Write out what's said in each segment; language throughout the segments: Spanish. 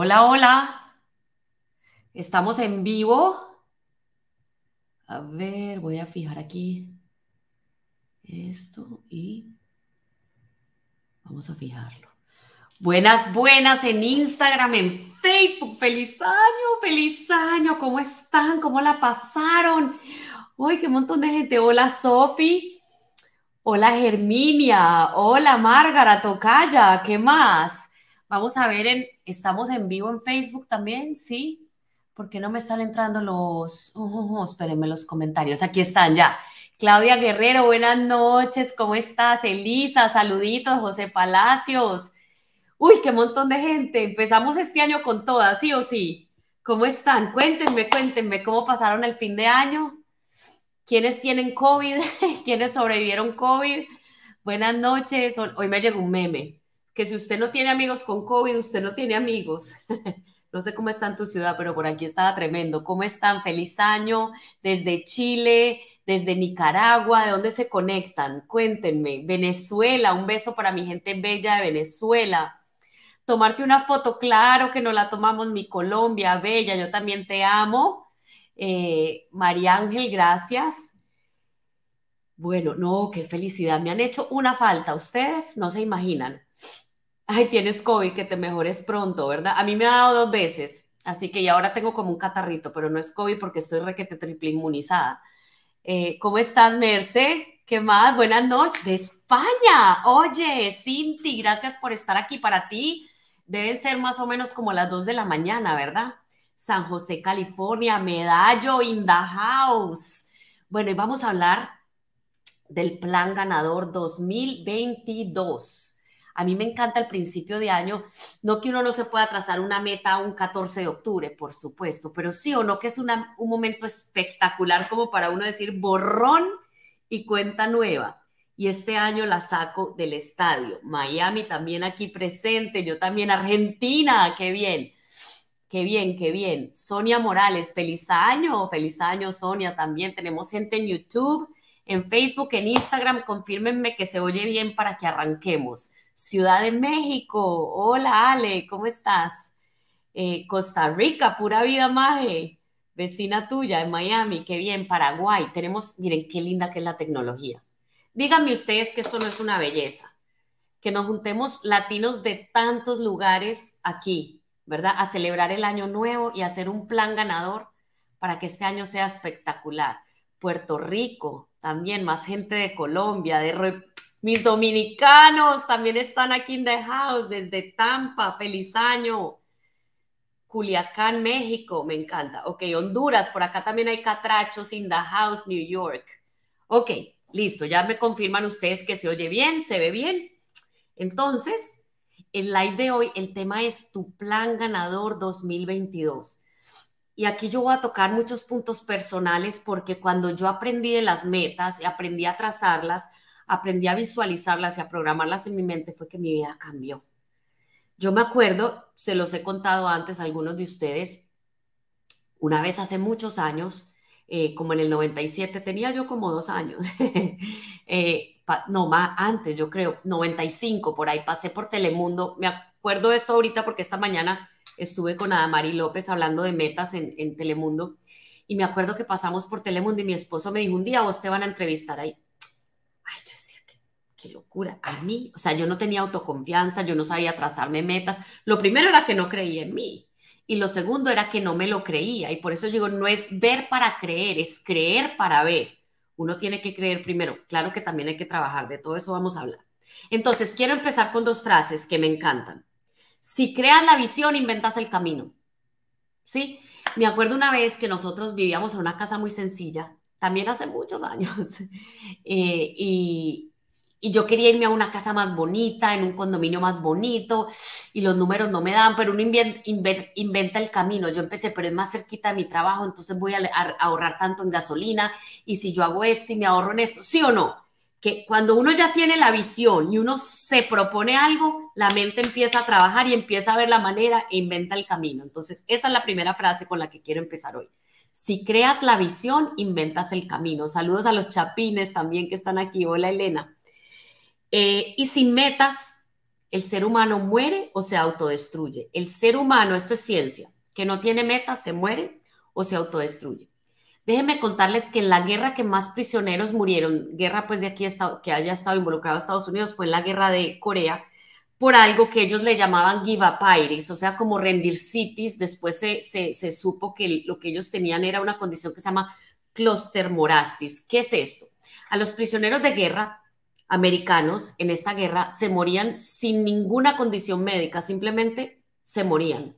Hola, hola. Estamos en vivo. A ver, voy a fijar aquí esto y vamos a fijarlo. Buenas, buenas en Instagram, en Facebook. Feliz año, feliz año. ¿Cómo están? ¿Cómo la pasaron? Uy, qué montón de gente. Hola, Sofi. Hola, Germinia. Hola, Márgara Tocaya. ¿Qué más? Vamos a ver, estamos en vivo en Facebook también, ¿sí? ¿Por qué no me están entrando los... espérenme los comentarios, aquí están ya. Claudia Guerrero, buenas noches, ¿cómo estás? Elisa, saluditos, José Palacios. Uy, qué montón de gente. Empezamos este año con todas, ¿sí o sí? ¿Cómo están? Cuéntenme, cuéntenme cómo pasaron el fin de año. ¿Quiénes tienen COVID? ¿Quiénes sobrevivieron COVID? Buenas noches. Hoy me llegó un meme que si usted no tiene amigos con COVID, usted no tiene amigos. No sé cómo está en tu ciudad, pero por aquí estaba tremendo. ¿Cómo están? Feliz año desde Chile, desde Nicaragua, ¿de dónde se conectan? Cuéntenme. Venezuela, un beso para mi gente bella de Venezuela. Tomarte una foto, claro que no la tomamos, mi Colombia, bella, yo también te amo. Eh, María Ángel, gracias. Bueno, no, qué felicidad. Me han hecho una falta, ustedes no se imaginan ay, tienes COVID, que te mejores pronto, ¿verdad? A mí me ha dado dos veces, así que ya ahora tengo como un catarrito, pero no es COVID porque estoy requete triple inmunizada. Eh, ¿Cómo estás, Merce? ¿Qué más? Buenas noches. De España. Oye, Cinti, gracias por estar aquí. Para ti deben ser más o menos como las dos de la mañana, ¿verdad? San José, California, Medallo, in the house. Bueno, y vamos a hablar del plan ganador 2022. A mí me encanta el principio de año, no que uno no se pueda trazar una meta un 14 de octubre, por supuesto, pero sí o no que es un momento espectacular como para uno decir borrón y cuenta nueva. Y este año la saco del estadio. Miami también aquí presente, yo también Argentina, qué bien. Qué bien, qué bien. Sonia Morales, feliz año, feliz año Sonia también. Tenemos gente en YouTube, en Facebook, en Instagram. Confírmenme que se oye bien para que arranquemos. Ciudad de México, hola Ale, ¿cómo estás? Eh, Costa Rica, pura vida maje, vecina tuya en Miami, qué bien, Paraguay, tenemos, miren qué linda que es la tecnología. Díganme ustedes que esto no es una belleza, que nos juntemos latinos de tantos lugares aquí, ¿verdad? A celebrar el año nuevo y hacer un plan ganador para que este año sea espectacular. Puerto Rico, también más gente de Colombia, de, mis dominicanos también están aquí en The House desde Tampa. Feliz año. Culiacán, México. Me encanta. Ok, Honduras. Por acá también hay catrachos in The House, New York. Ok, listo. Ya me confirman ustedes que se oye bien, se ve bien. Entonces, el live de hoy, el tema es tu plan ganador 2022. Y aquí yo voy a tocar muchos puntos personales porque cuando yo aprendí de las metas y aprendí a trazarlas, aprendí a visualizarlas y a programarlas en mi mente fue que mi vida cambió. Yo me acuerdo, se los he contado antes a algunos de ustedes, una vez hace muchos años, eh, como en el 97, tenía yo como dos años, eh, no más antes, yo creo, 95 por ahí, pasé por Telemundo, me acuerdo esto ahorita porque esta mañana estuve con Adamari López hablando de metas en Telemundo y me acuerdo que pasamos por Telemundo y mi esposo me dijo, un día vos te van a entrevistar ahí qué locura, a mí, o sea, yo no tenía autoconfianza, yo no sabía trazarme metas. Lo primero era que no creía en mí y lo segundo era que no me lo creía y por eso digo, no es ver para creer, es creer para ver. Uno tiene que creer primero, claro que también hay que trabajar, de todo eso vamos a hablar. Entonces, quiero empezar con dos frases que me encantan. Si creas la visión, inventas el camino. ¿Sí? Me acuerdo una vez que nosotros vivíamos en una casa muy sencilla, también hace muchos años, eh, y, y yo quería irme a una casa más bonita, en un condominio más bonito, y los números no me dan, pero uno inventa el camino. Yo empecé, pero es más cerquita de mi trabajo, entonces voy a, ahorrar tanto en gasolina, y si yo hago esto y me ahorro en esto, ¿sí o no? Que cuando uno ya tiene la visión y uno se propone algo, la mente empieza a trabajar y empieza a ver la manera e inventa el camino. Entonces, esa es la primera frase con la que quiero empezar hoy. Si creas la visión, inventas el camino. Saludos a los chapines también que están aquí. Hola Elena. Eh, y sin metas, el ser humano muere o se autodestruye. El ser humano, esto es ciencia, que no tiene metas, se muere o se autodestruye. Déjenme contarles que en la guerra que más prisioneros murieron, guerra pues de aquí que haya estado involucrado Estados Unidos, fue en la guerra de Corea, por algo que ellos le llamaban give up o sea, como rendir cities. Después se, se supo que lo que ellos tenían era una condición que se llama cluster morastis. ¿Qué es esto? A los prisioneros de guerra americanos en esta guerra se morían sin ninguna condición médica, simplemente se morían.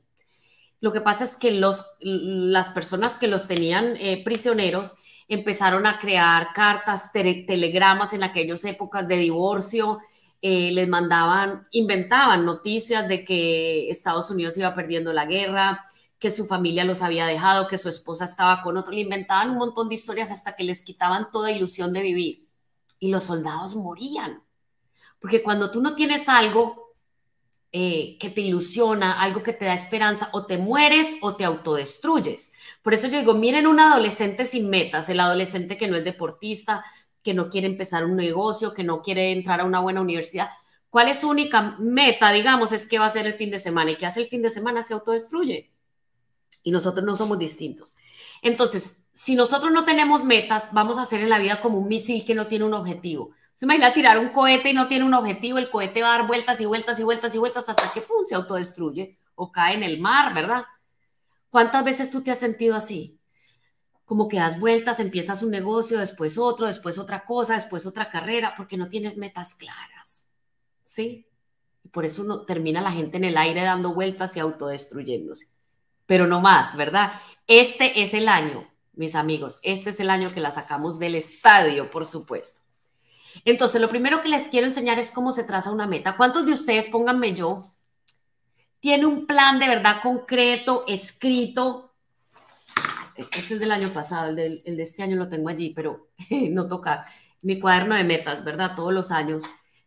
Lo que pasa es que los, las personas que los tenían eh, prisioneros empezaron a crear cartas, telegramas en aquellas épocas de divorcio, eh, les mandaban, inventaban noticias de que Estados Unidos iba perdiendo la guerra, que su familia los había dejado, que su esposa estaba con otro, le inventaban un montón de historias hasta que les quitaban toda ilusión de vivir y los soldados morían. Porque cuando tú no tienes algo eh, que te ilusiona, algo que te da esperanza, o te mueres o te autodestruyes. Por eso yo digo, miren un adolescente sin metas, el adolescente que no es deportista, que no quiere empezar un negocio, que no quiere entrar a una buena universidad. ¿Cuál es su única meta, digamos, es que va a ser el fin de semana? ¿Y qué hace el fin de semana? Se autodestruye. Y nosotros no somos distintos. Entonces, si nosotros no tenemos metas, vamos a ser en la vida como un misil que no tiene un objetivo. Se imagina tirar un cohete y no tiene un objetivo, el cohete va a dar vueltas y vueltas y vueltas y vueltas hasta que pum, se autodestruye o cae en el mar, ¿verdad? ¿Cuántas veces tú te has sentido así? Como que das vueltas, empiezas un negocio, después otro, después otra cosa, después otra carrera, porque no tienes metas claras. ¿Sí? Y por eso no, termina la gente en el aire dando vueltas y autodestruyéndose. Pero no más, ¿verdad? Este es el año mis amigos, este es el año que la sacamos del estadio, por supuesto. Entonces, lo primero que les quiero enseñar es cómo se traza una meta. ¿Cuántos de ustedes, pónganme yo, tiene un plan de verdad concreto, escrito? Este es del año pasado, el de, el de este año lo tengo allí, pero no toca Mi cuaderno de metas, ¿verdad? Todos los años.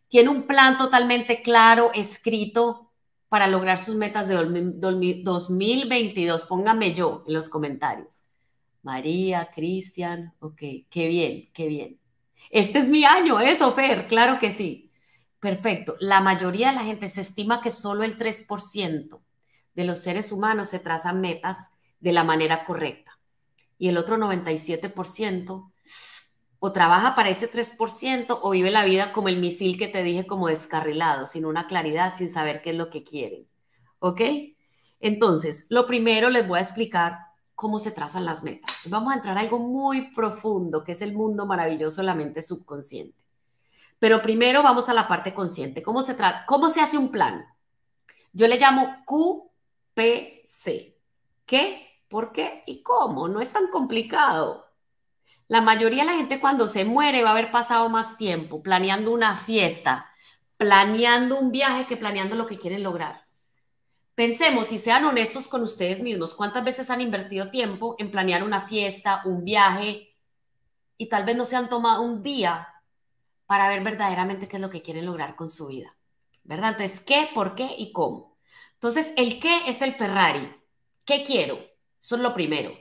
Tiene un plan totalmente claro, escrito, para lograr sus metas de 2022. Pónganme yo en los comentarios. María, Cristian, ok, qué bien, qué bien. Este es mi año, eso, Fer, claro que sí. Perfecto. La mayoría de la gente se estima que solo el 3% de los seres humanos se trazan metas de la manera correcta. Y el otro 97% o trabaja para ese 3% o vive la vida como el misil que te dije, como descarrilado, sin una claridad, sin saber qué es lo que quieren. ¿Ok? Entonces, lo primero les voy a explicar cómo se trazan las metas. Vamos a entrar a algo muy profundo, que es el mundo maravilloso de la mente subconsciente. Pero primero vamos a la parte consciente. ¿Cómo se, cómo se hace un plan? Yo le llamo QPC. ¿Qué? ¿Por qué? ¿Y cómo? No es tan complicado. La mayoría de la gente cuando se muere va a haber pasado más tiempo planeando una fiesta, planeando un viaje que planeando lo que quieren lograr. Pensemos y sean honestos con ustedes mismos, ¿cuántas veces han invertido tiempo en planear una fiesta, un viaje y tal vez no se han tomado un día para ver verdaderamente qué es lo que quieren lograr con su vida? ¿Verdad? Entonces, ¿qué, por qué y cómo? Entonces, el qué es el Ferrari. ¿Qué quiero? Eso es lo primero.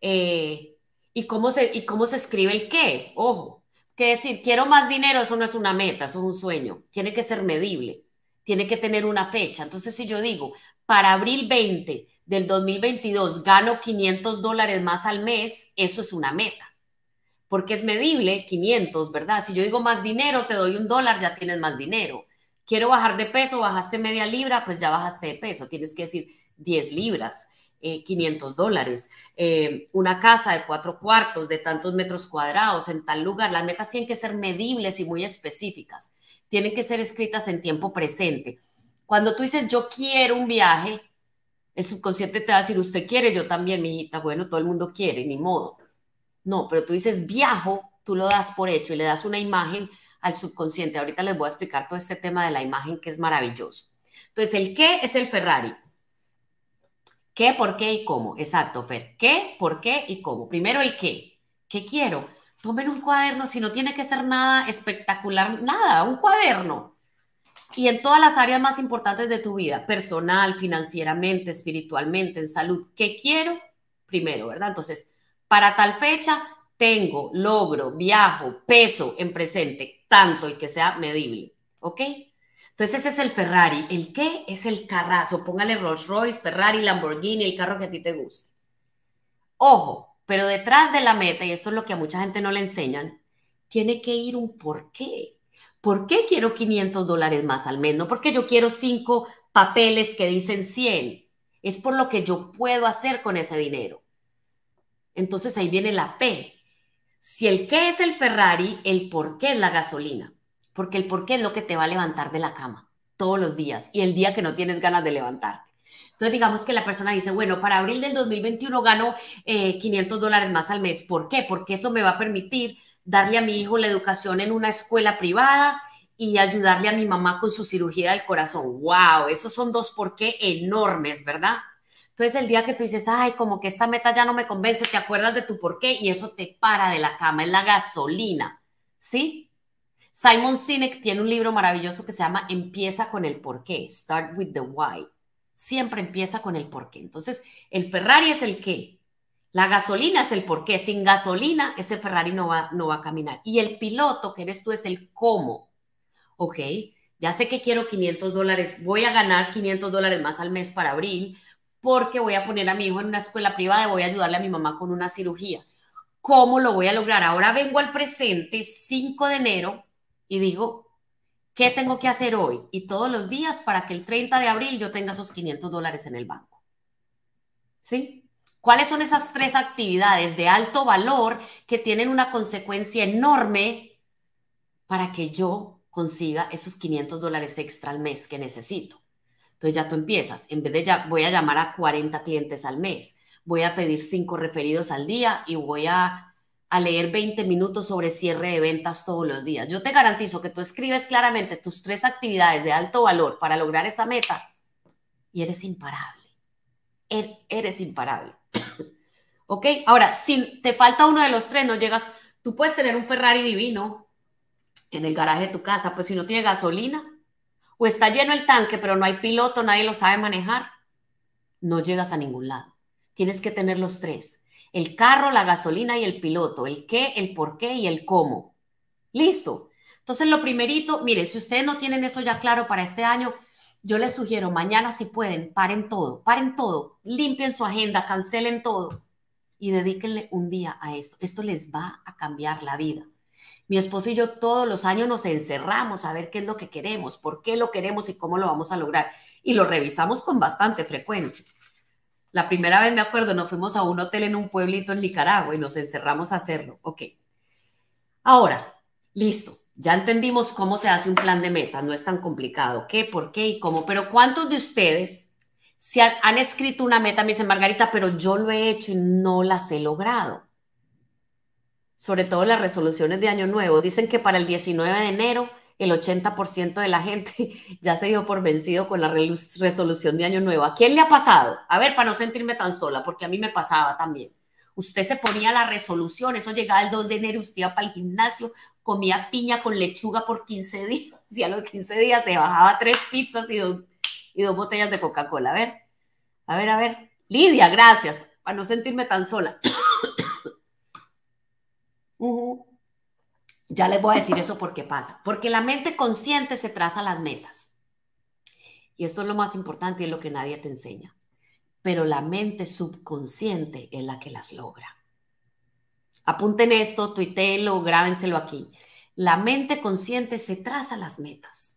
Eh, ¿y, cómo se, ¿Y cómo se escribe el qué? Ojo, ¿Qué decir, quiero más dinero, eso no es una meta, eso es un sueño. Tiene que ser medible tiene que tener una fecha. Entonces, si yo digo, para abril 20 del 2022 gano 500 dólares más al mes, eso es una meta. Porque es medible 500, ¿verdad? Si yo digo más dinero, te doy un dólar, ya tienes más dinero. Quiero bajar de peso, bajaste media libra, pues ya bajaste de peso. Tienes que decir 10 libras, 500 eh, dólares, eh, una casa de cuatro cuartos, de tantos metros cuadrados, en tal lugar. Las metas tienen que ser medibles y muy específicas. Tienen que ser escritas en tiempo presente cuando tú dices, yo quiero un viaje, el subconsciente te va a decir, usted quiere, yo también, mijita. Bueno, todo el mundo quiere, ni modo. No, pero tú dices, viajo, tú lo das por hecho y le das una imagen al subconsciente. Ahorita les voy a explicar todo este tema de la imagen que es maravilloso. Entonces, el qué es el Ferrari. ¿Qué, por qué y cómo? Exacto, Fer. ¿Qué, por qué y cómo? Primero el qué. ¿Qué quiero? Tomen un cuaderno, si no tiene que ser nada espectacular, nada, un cuaderno y en todas las áreas más importantes de tu vida, personal, financieramente, espiritualmente, en salud, ¿qué quiero? Primero, ¿verdad? Entonces, para tal fecha, tengo, logro, viajo, peso en presente, tanto y que sea medible, ¿ok? Entonces ese es el Ferrari. ¿El qué? Es el carrazo. Póngale Rolls Royce, Ferrari, Lamborghini, el carro que a ti te guste. Ojo, pero detrás de la meta, y esto es lo que a mucha gente no le enseñan, tiene que ir un porqué. ¿Por qué quiero 500 dólares más al mes? No porque yo quiero cinco papeles que dicen 100. Es por lo que yo puedo hacer con ese dinero. Entonces ahí viene la P. Si el qué es el Ferrari, el por qué es la gasolina. Porque el por qué es lo que te va a levantar de la cama todos los días y el día que no tienes ganas de levantarte. Entonces digamos que la persona dice, bueno, para abril del 2021 gano 500 eh, dólares más al mes. ¿Por qué? Porque eso me va a permitir darle a mi hijo la educación en una escuela privada y ayudarle a mi mamá con su cirugía del corazón. ¡Wow! Esos son dos por qué enormes, ¿verdad? Entonces el día que tú dices, ay, como que esta meta ya no me convence, te acuerdas de tu por qué y eso te para de la cama, es la gasolina, ¿sí? Simon Sinek tiene un libro maravilloso que se llama Empieza con el por qué, Start with the Why. Siempre empieza con el por qué. Entonces, el Ferrari es el qué, la gasolina es el por qué. Sin gasolina, ese Ferrari no va, no va a caminar. Y el piloto que eres tú es el cómo. Ok, ya sé que quiero 500 dólares. Voy a ganar 500 dólares más al mes para abril porque voy a poner a mi hijo en una escuela privada y voy a ayudarle a mi mamá con una cirugía. ¿Cómo lo voy a lograr? Ahora vengo al presente, 5 de enero, y digo, ¿qué tengo que hacer hoy? Y todos los días para que el 30 de abril yo tenga esos 500 dólares en el banco. ¿Sí? ¿Cuáles son esas tres actividades de alto valor que tienen una consecuencia enorme para que yo consiga esos 500 dólares extra al mes que necesito? Entonces ya tú empiezas, en vez de ya voy a llamar a 40 clientes al mes, voy a pedir cinco referidos al día y voy a, leer 20 minutos sobre cierre de ventas todos los días. Yo te garantizo que tú escribes claramente tus tres actividades de alto valor para lograr esa meta y eres imparable. Er, eres imparable. ¿Ok? Ahora, si te falta uno de los tres, no llegas, tú puedes tener un Ferrari divino en el garaje de tu casa, pues si no tiene gasolina o está lleno el tanque, pero no hay piloto, nadie lo sabe manejar, no llegas a ningún lado. Tienes que tener los tres. El carro, la gasolina y el piloto. El qué, el por qué y el cómo. Listo. Entonces, lo primerito, miren, si ustedes no tienen eso ya claro para este año, yo les sugiero mañana si pueden, paren todo, paren todo, limpien su agenda, cancelen todo y dedíquenle un día a esto. Esto les va a cambiar la vida. Mi esposo y yo todos los años nos encerramos a ver qué es lo que queremos, por qué lo queremos y cómo lo vamos a lograr. Y lo revisamos con bastante frecuencia. La primera vez, me acuerdo, nos fuimos a un hotel en un pueblito en Nicaragua y nos encerramos a hacerlo. Ok. Ahora, listo. Ya entendimos cómo se hace un plan de meta. No es tan complicado. ¿Qué, por qué y cómo? Pero ¿cuántos de ustedes si han, escrito una meta, me dicen, Margarita, pero yo lo he hecho y no las he logrado. Sobre todo las resoluciones de Año Nuevo. Dicen que para el 19 de enero el 80% de la gente ya se dio por vencido con la resolución de Año Nuevo. ¿A quién le ha pasado? A ver, para no sentirme tan sola, porque a mí me pasaba también. Usted se ponía la resolución, eso llegaba el 2 de enero, usted iba para el gimnasio, comía piña con lechuga por 15 días y a los 15 días se bajaba tres pizzas y dos y dos botellas de Coca-Cola. A ver, a ver, a ver. Lidia, gracias, para no sentirme tan sola. Ya les voy a decir eso porque pasa. Porque la mente consciente se traza las metas. Y esto es lo más importante y es lo que nadie te enseña. Pero la mente subconsciente es la que las logra. Apunten esto, tuitelo, grábenselo aquí. La mente consciente se traza las metas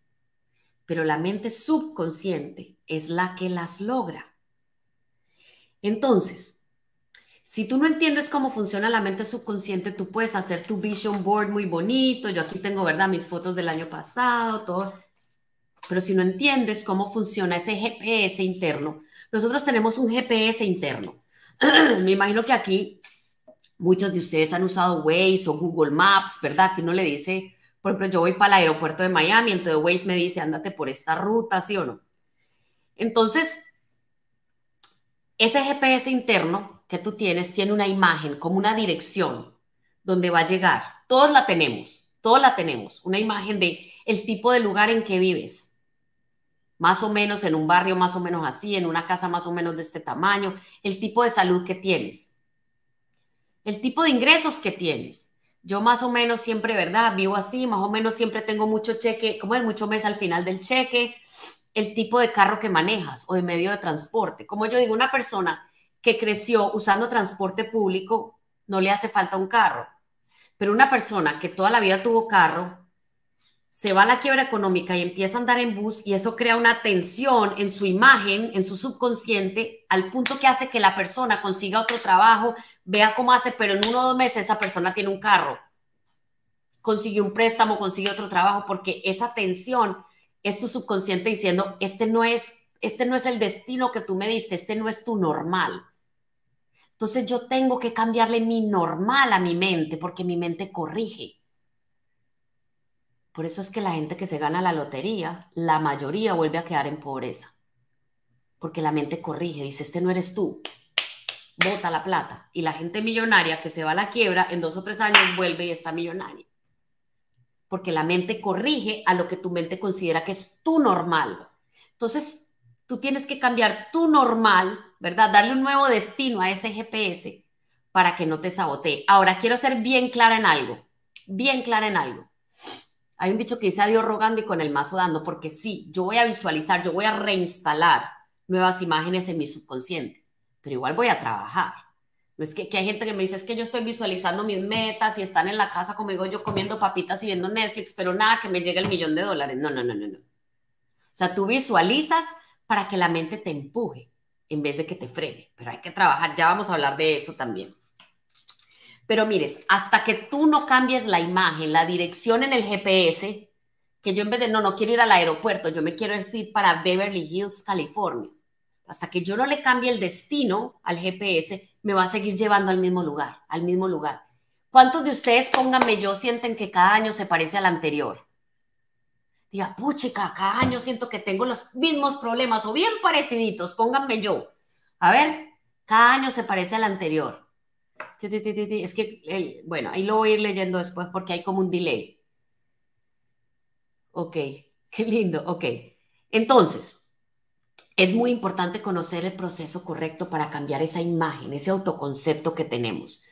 pero la mente subconsciente es la que las logra. Entonces, si tú no entiendes cómo funciona la mente subconsciente, tú puedes hacer tu vision board muy bonito. Yo aquí tengo, ¿verdad? Mis fotos del año pasado, todo. Pero si no entiendes cómo funciona ese GPS interno, nosotros tenemos un GPS interno. Me imagino que aquí muchos de ustedes han usado Waze o Google Maps, ¿verdad? Que uno le dice, por ejemplo, yo voy para el aeropuerto de Miami, entonces Waze me dice, ándate por esta ruta, ¿sí o no? Entonces, ese GPS interno que tú tienes tiene una imagen, como una dirección donde va a llegar. Todos la tenemos, todos la tenemos, una imagen de el tipo de lugar en que vives. Más o menos en un barrio más o menos así, en una casa más o menos de este tamaño, el tipo de salud que tienes, el tipo de ingresos que tienes, yo más o menos siempre, ¿verdad? Vivo así, más o menos siempre tengo mucho cheque, como es mucho mes al final del cheque, el tipo de carro que manejas o de medio de transporte. Como yo digo, una persona que creció usando transporte público no le hace falta un carro, pero una persona que toda la vida tuvo carro se va a la quiebra económica y empieza a andar en bus y eso crea una tensión en su imagen, en su subconsciente, al punto que hace que la persona consiga otro trabajo, vea cómo hace, pero en uno o dos meses esa persona tiene un carro, consigue un préstamo, consigue otro trabajo, porque esa tensión es tu subconsciente diciendo, este no es, este no es el destino que tú me diste, este no es tu normal. Entonces yo tengo que cambiarle mi normal a mi mente, porque mi mente corrige por eso es que la gente que se gana la lotería, la mayoría vuelve a quedar en pobreza. Porque la mente corrige, dice, este no eres tú, bota la plata. Y la gente millonaria que se va a la quiebra, en dos o tres años vuelve y está millonaria. Porque la mente corrige a lo que tu mente considera que es tu normal. Entonces, tú tienes que cambiar tu normal, ¿verdad? Darle un nuevo destino a ese GPS para que no te sabotee. Ahora, quiero ser bien clara en algo, bien clara en algo hay un dicho que dice a Dios rogando y con el mazo dando, porque sí, yo voy a visualizar, yo voy a reinstalar nuevas imágenes en mi subconsciente, pero igual voy a trabajar. No es que, hay gente que me dice, es que yo estoy visualizando mis metas y están en la casa conmigo, yo comiendo papitas y viendo Netflix, pero nada que me llegue el millón de dólares. No, no, no, no, no. O sea, tú visualizas para que la mente te empuje en vez de que te frene, pero hay que trabajar, ya vamos a hablar de eso también. Pero mires, hasta que tú no cambies la imagen, la dirección en el GPS, que yo en vez de no, no quiero ir al aeropuerto, yo me quiero ir para Beverly Hills, California. Hasta que yo no le cambie el destino al GPS, me va a seguir llevando al mismo lugar, al mismo lugar. ¿Cuántos de ustedes, pónganme yo, sienten que cada año se parece al anterior? Diga, puchica, cada año siento que tengo los mismos problemas o bien pareciditos, pónganme yo. A ver, cada año se parece al anterior. Es que, bueno, ahí lo voy a ir leyendo después porque hay como un delay. Ok, qué lindo, ok. Entonces, es muy importante conocer el proceso correcto para cambiar esa imagen, ese autoconcepto que tenemos.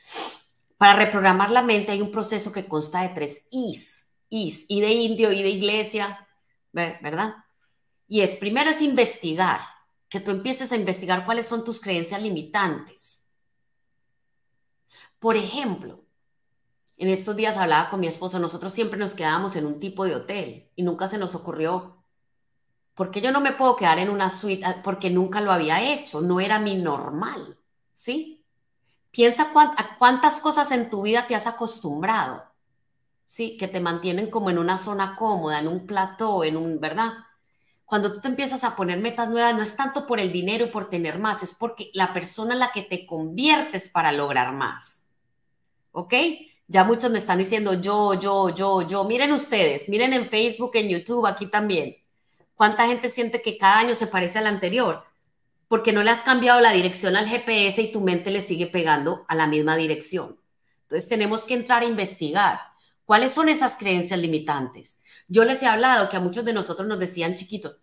Para reprogramar la mente hay un proceso que consta de tres Is, Is, y de indio, y de iglesia, ¿verdad? Y es, primero es investigar, que tú empieces a investigar cuáles son tus creencias limitantes por ejemplo, en estos días hablaba con mi esposo, nosotros siempre nos quedábamos en un tipo de hotel y nunca se nos ocurrió, ¿por qué yo no me puedo quedar en una suite? Ah, porque nunca lo había hecho, no era mi normal, ¿sí? Piensa cuántas cosas en tu vida te has acostumbrado, ¿sí? Que te mantienen como en una zona cómoda, en un plató, en un, ¿verdad? Cuando tú te empiezas a poner metas nuevas, no es tanto por el dinero y por tener más, es porque la persona en la que te conviertes para lograr más. ¿ok? Ya muchos me están diciendo yo, yo, yo, yo. Miren ustedes, miren en Facebook, en YouTube, aquí también. ¿Cuánta gente siente que cada año se parece al anterior? Porque no le has cambiado la dirección al GPS y tu mente le sigue pegando a la misma dirección. Entonces tenemos que entrar a investigar. ¿Cuáles son esas creencias limitantes? Yo les he hablado que a muchos de nosotros nos decían chiquitos,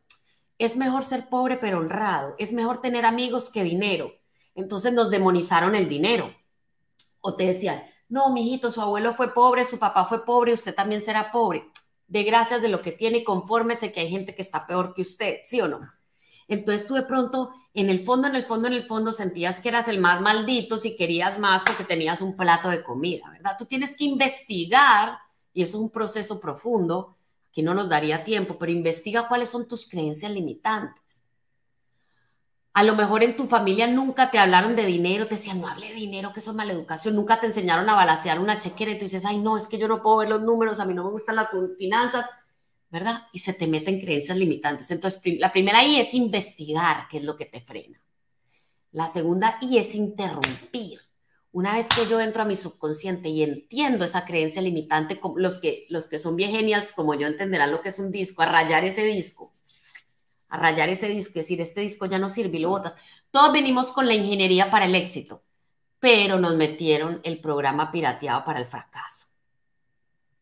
es mejor ser pobre pero honrado, es mejor tener amigos que dinero. Entonces nos demonizaron el dinero. O te decían, no, mijito, su abuelo fue pobre, su papá fue pobre, usted también será pobre. De gracias de lo que tiene y sé que hay gente que está peor que usted, ¿sí o no? Entonces tú de pronto, en el fondo, en el fondo, en el fondo, sentías que eras el más maldito si querías más porque tenías un plato de comida, ¿verdad? Tú tienes que investigar, y es un proceso profundo, que no nos daría tiempo, pero investiga cuáles son tus creencias limitantes a lo mejor en tu familia nunca te hablaron de dinero, te decían, no hable de dinero, que eso es educación. nunca te enseñaron a balancear una chequera y tú dices, ay, no, es que yo no puedo ver los números, a mí no me gustan las finanzas, ¿verdad? Y se te meten creencias limitantes. Entonces, la primera I es investigar qué es lo que te frena. La segunda I es interrumpir. Una vez que yo entro a mi subconsciente y entiendo esa creencia limitante, los que, los que son bien genials como yo entenderán lo que es un disco, a rayar ese disco a rayar ese disco decir, este disco ya no sirve y lo botas. Todos venimos con la ingeniería para el éxito, pero nos metieron el programa pirateado para el fracaso.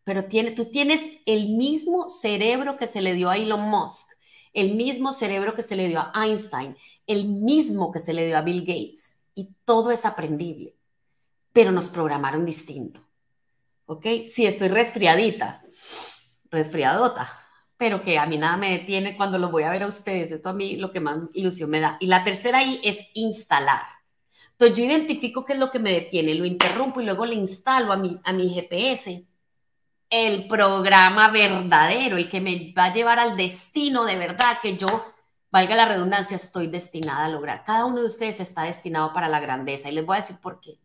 Pero tiene, tú tienes el mismo cerebro que se le dio a Elon Musk, el mismo cerebro que se le dio a Einstein, el mismo que se le dio a Bill Gates, y todo es aprendible, pero nos programaron distinto. ¿Ok? Si estoy resfriadita, resfriadota, pero que a mí nada me detiene cuando lo voy a ver a ustedes. Esto a mí lo que más ilusión me da. Y la tercera ahí es instalar. Entonces yo identifico qué es lo que me detiene, lo interrumpo y luego le instalo a mi, a mi GPS el programa verdadero, y que me va a llevar al destino de verdad que yo, valga la redundancia, estoy destinada a lograr. Cada uno de ustedes está destinado para la grandeza y les voy a decir por qué.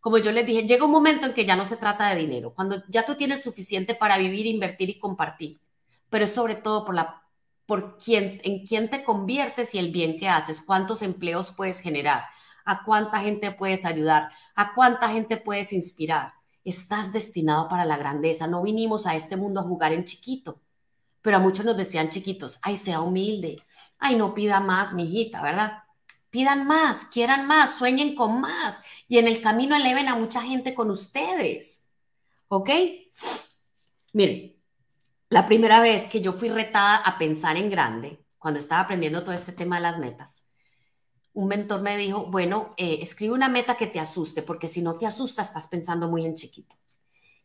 Como yo les dije, llega un momento en que ya no se trata de dinero, cuando ya tú tienes suficiente para vivir, invertir y compartir pero es sobre todo por la por quién, en quién te conviertes y el bien que haces, cuántos empleos puedes generar, a cuánta gente puedes ayudar, a cuánta gente puedes inspirar. Estás destinado para la grandeza. No vinimos a este mundo a jugar en chiquito, pero a muchos nos decían chiquitos, ay, sea humilde, ay, no pida más, mijita, ¿verdad? Pidan más, quieran más, sueñen con más y en el camino eleven a mucha gente con ustedes. ¿Ok? Miren, la primera vez que yo fui retada a pensar en grande, cuando estaba aprendiendo todo este tema de las metas, un mentor me dijo, bueno, eh, escribe una meta que te asuste, porque si no te asusta, estás pensando muy en chiquito.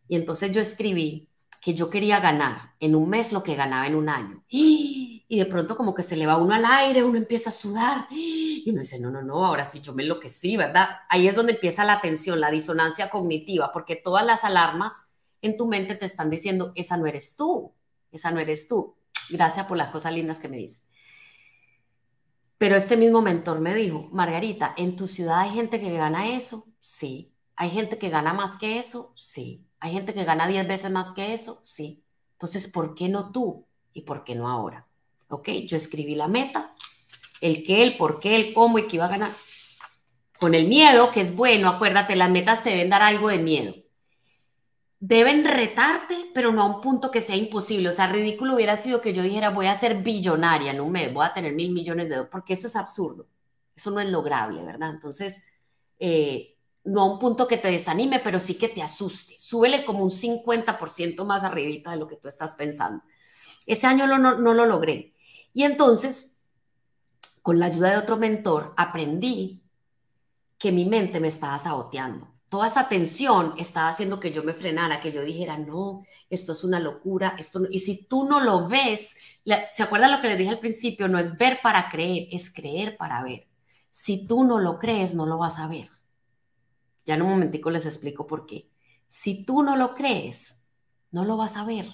Y entonces yo escribí que yo quería ganar en un mes lo que ganaba en un año. Y de pronto como que se le va uno al aire, uno empieza a sudar. Y uno dice, no, no, no, ahora sí yo me enloquecí, ¿verdad? Ahí es donde empieza la tensión, la disonancia cognitiva, porque todas las alarmas en tu mente te están diciendo, esa no eres tú esa no eres tú. Gracias por las cosas lindas que me dices. Pero este mismo mentor me dijo, Margarita, ¿en tu ciudad hay gente que gana eso? Sí. ¿Hay gente que gana más que eso? Sí. ¿Hay gente que gana 10 veces más que eso? Sí. Entonces, ¿por qué no tú? ¿Y por qué no ahora? ¿Ok? Yo escribí la meta, el qué, el por qué, el cómo y qué iba a ganar. Con el miedo, que es bueno, acuérdate, las metas te deben dar algo de miedo deben retarte, pero no a un punto que sea imposible. O sea, ridículo hubiera sido que yo dijera, voy a ser billonaria en un mes, voy a tener mil millones de dólares, porque eso es absurdo. Eso no es lograble, ¿verdad? Entonces, eh, no a un punto que te desanime, pero sí que te asuste. Súbele como un 50% más arribita de lo que tú estás pensando. Ese año no, no lo logré. Y entonces, con la ayuda de otro mentor, aprendí que mi mente me estaba saboteando toda esa tensión estaba haciendo que yo me frenara, que yo dijera, no, esto es una locura, esto y si tú no lo ves, ¿se acuerdan lo que le dije al principio? No es ver para creer, es creer para ver. Si tú no lo crees, no lo vas a ver. Ya en un momentico les explico por qué. Si tú no lo crees, no lo vas a ver.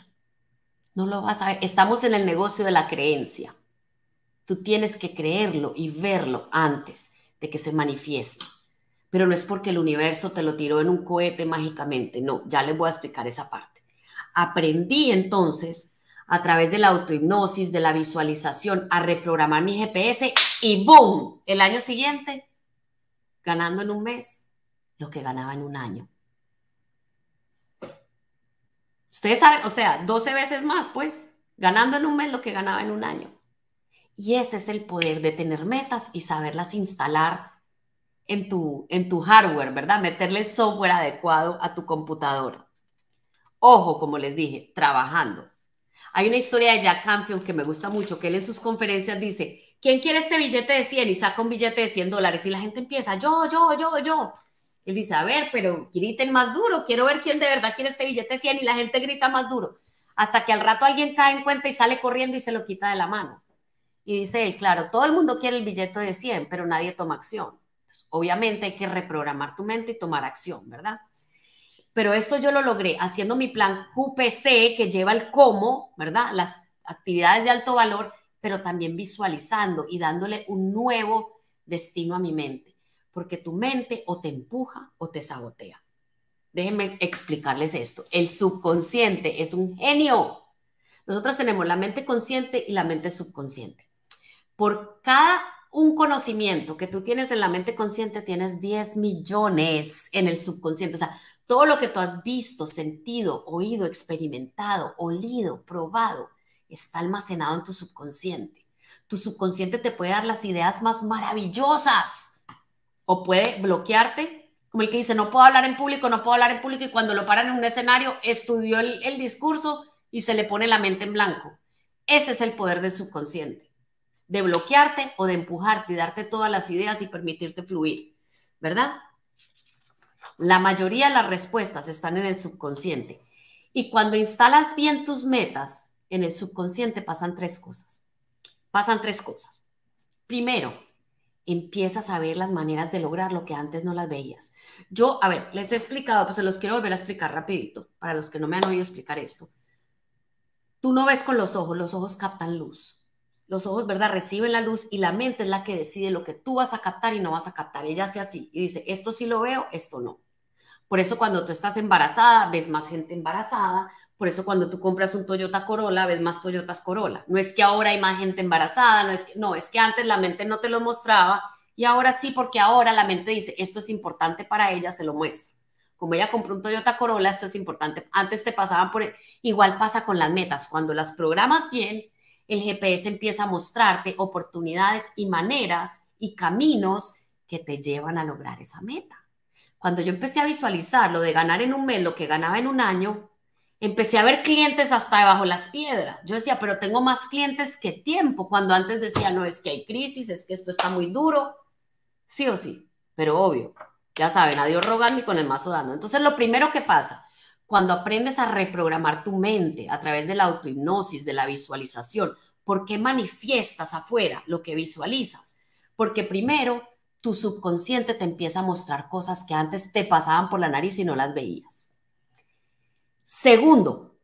No lo vas a ver. Estamos en el negocio de la creencia. Tú tienes que creerlo y verlo antes de que se manifieste pero no es porque el universo te lo tiró en un cohete mágicamente, no, ya les voy a explicar esa parte. Aprendí entonces a través de la autohipnosis, de la visualización, a reprogramar mi GPS y ¡boom! El año siguiente, ganando en un mes lo que ganaba en un año. Ustedes saben, o sea, 12 veces más, pues, ganando en un mes lo que ganaba en un año. Y ese es el poder de tener metas y saberlas instalar en tu, en tu hardware, ¿verdad? Meterle el software adecuado a tu computadora. Ojo, como les dije, trabajando. Hay una historia de Jack Campion que me gusta mucho, que él en sus conferencias dice, ¿quién quiere este billete de 100? Y saca un billete de 100 dólares y la gente empieza, yo, yo, yo, yo. Él dice, a ver, pero griten más duro, quiero ver quién de verdad quiere este billete de 100 y la gente grita más duro, hasta que al rato alguien cae en cuenta y sale corriendo y se lo quita de la mano. Y dice él, claro, todo el mundo quiere el billete de 100, pero nadie toma acción. Pues, obviamente hay que reprogramar tu mente y tomar acción, ¿verdad? Pero esto yo lo logré haciendo mi plan QPC que lleva el cómo, ¿verdad? Las actividades de alto valor, pero también visualizando y dándole un nuevo destino a mi mente, porque tu mente o te empuja o te sabotea. Déjenme explicarles esto. El subconsciente es un genio. Nosotros tenemos la mente consciente y la mente subconsciente. Por cada un conocimiento que tú tienes en la mente consciente, tienes 10 millones en el subconsciente. O sea, todo lo que tú has visto, sentido, oído, experimentado, olido, probado, está almacenado en tu subconsciente. Tu subconsciente te puede dar las ideas más maravillosas o puede bloquearte, como el que dice, no puedo hablar en público, no puedo hablar en público y cuando lo paran en un escenario, estudió el, el discurso y se le pone la mente en blanco. Ese es el poder del subconsciente de bloquearte o de empujarte y darte todas las ideas y permitirte fluir, ¿verdad? La mayoría de las respuestas están en el subconsciente. Y cuando instalas bien tus metas en el subconsciente pasan tres cosas. Pasan tres cosas. Primero, empiezas a ver las maneras de lograr lo que antes no las veías. Yo, a ver, les he explicado, pues se los quiero volver a explicar rapidito, para los que no me han oído explicar esto. Tú no ves con los ojos, los ojos captan luz los ojos, ¿verdad? Reciben la luz y la mente es la que decide lo que tú vas a captar y no vas a captar. Ella hace así y dice, esto sí lo veo, esto no. Por eso cuando tú estás embarazada, ves más gente embarazada. Por eso cuando tú compras un Toyota Corolla, ves más Toyotas Corolla. No es que ahora hay más gente embarazada, no es que, no, es que antes la mente no te lo mostraba y ahora sí, porque ahora la mente dice, esto es importante para ella, se lo muestra. Como ella compró un Toyota Corolla, esto es importante. Antes te pasaban por... Igual pasa con las metas. Cuando las programas bien, el GPS empieza a mostrarte oportunidades y maneras y caminos que te llevan a lograr esa meta. Cuando yo empecé a visualizar lo de ganar en un mes lo que ganaba en un año, empecé a ver clientes hasta debajo las piedras. Yo decía, pero tengo más clientes que tiempo, cuando antes decía, no, es que hay crisis, es que esto está muy duro. Sí o sí, pero obvio, ya saben, a Dios rogando y con el mazo dando. Entonces, lo primero que pasa, cuando aprendes a reprogramar tu mente a través de la autohipnosis, de la visualización, ¿por qué manifiestas afuera lo que visualizas? Porque primero, tu subconsciente te empieza a mostrar cosas que antes te pasaban por la nariz y no las veías. Segundo,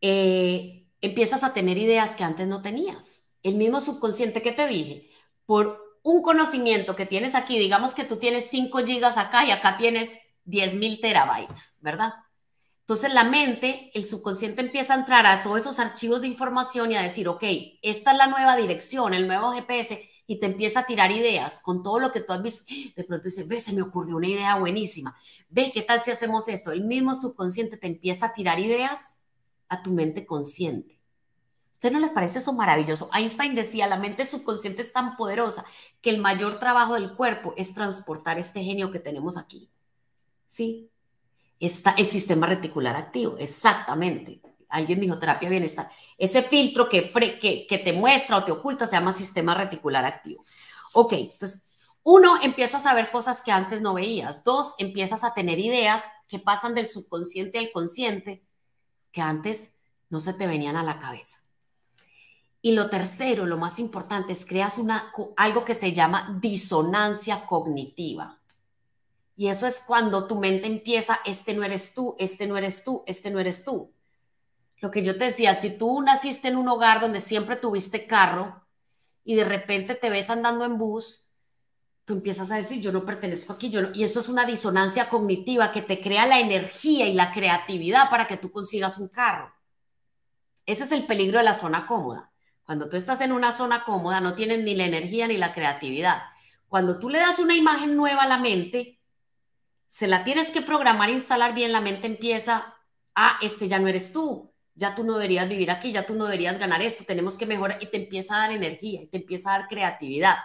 eh, empiezas a tener ideas que antes no tenías. El mismo subconsciente que te dije, por un conocimiento que tienes aquí, digamos que tú tienes 5 gigas acá y acá tienes 10.000 terabytes, ¿verdad? Entonces la mente, el subconsciente empieza a entrar a todos esos archivos de información y a decir, ok, esta es la nueva dirección, el nuevo GPS, y te empieza a tirar ideas con todo lo que tú has visto. De pronto dices, ve, se me ocurrió una idea buenísima, ve, ¿qué tal si hacemos esto? El mismo subconsciente te empieza a tirar ideas a tu mente consciente. ¿Usted no les parece eso maravilloso? Einstein decía, la mente subconsciente es tan poderosa que el mayor trabajo del cuerpo es transportar este genio que tenemos aquí. Sí. Está el sistema reticular activo, exactamente. Alguien dijo terapia bienestar. Ese filtro que, te muestra o te oculta se llama sistema reticular activo. Ok, entonces uno, empiezas a ver cosas que antes no veías. Dos, empiezas a tener ideas que pasan del subconsciente al consciente que antes no se te venían a la cabeza. Y lo tercero, lo más importante, es creas algo que se llama disonancia cognitiva. Y eso es cuando tu mente empieza, este no eres tú, este no eres tú, este no eres tú. Lo que yo te decía, si tú naciste en un hogar donde siempre tuviste carro y de repente te ves andando en bus, tú empiezas a decir, yo no pertenezco aquí, yo y eso es una disonancia cognitiva que te crea la energía y la creatividad para que tú consigas un carro. Ese es el peligro de la zona cómoda. Cuando tú estás en una zona cómoda, no tienes ni la energía ni la creatividad. Cuando tú le das una imagen nueva a la mente, se la tienes que programar e instalar bien, la mente empieza, ah, este ya no eres tú, ya tú no deberías vivir aquí, ya tú no deberías ganar esto, tenemos que mejorar y te empieza a dar energía te empieza a dar creatividad.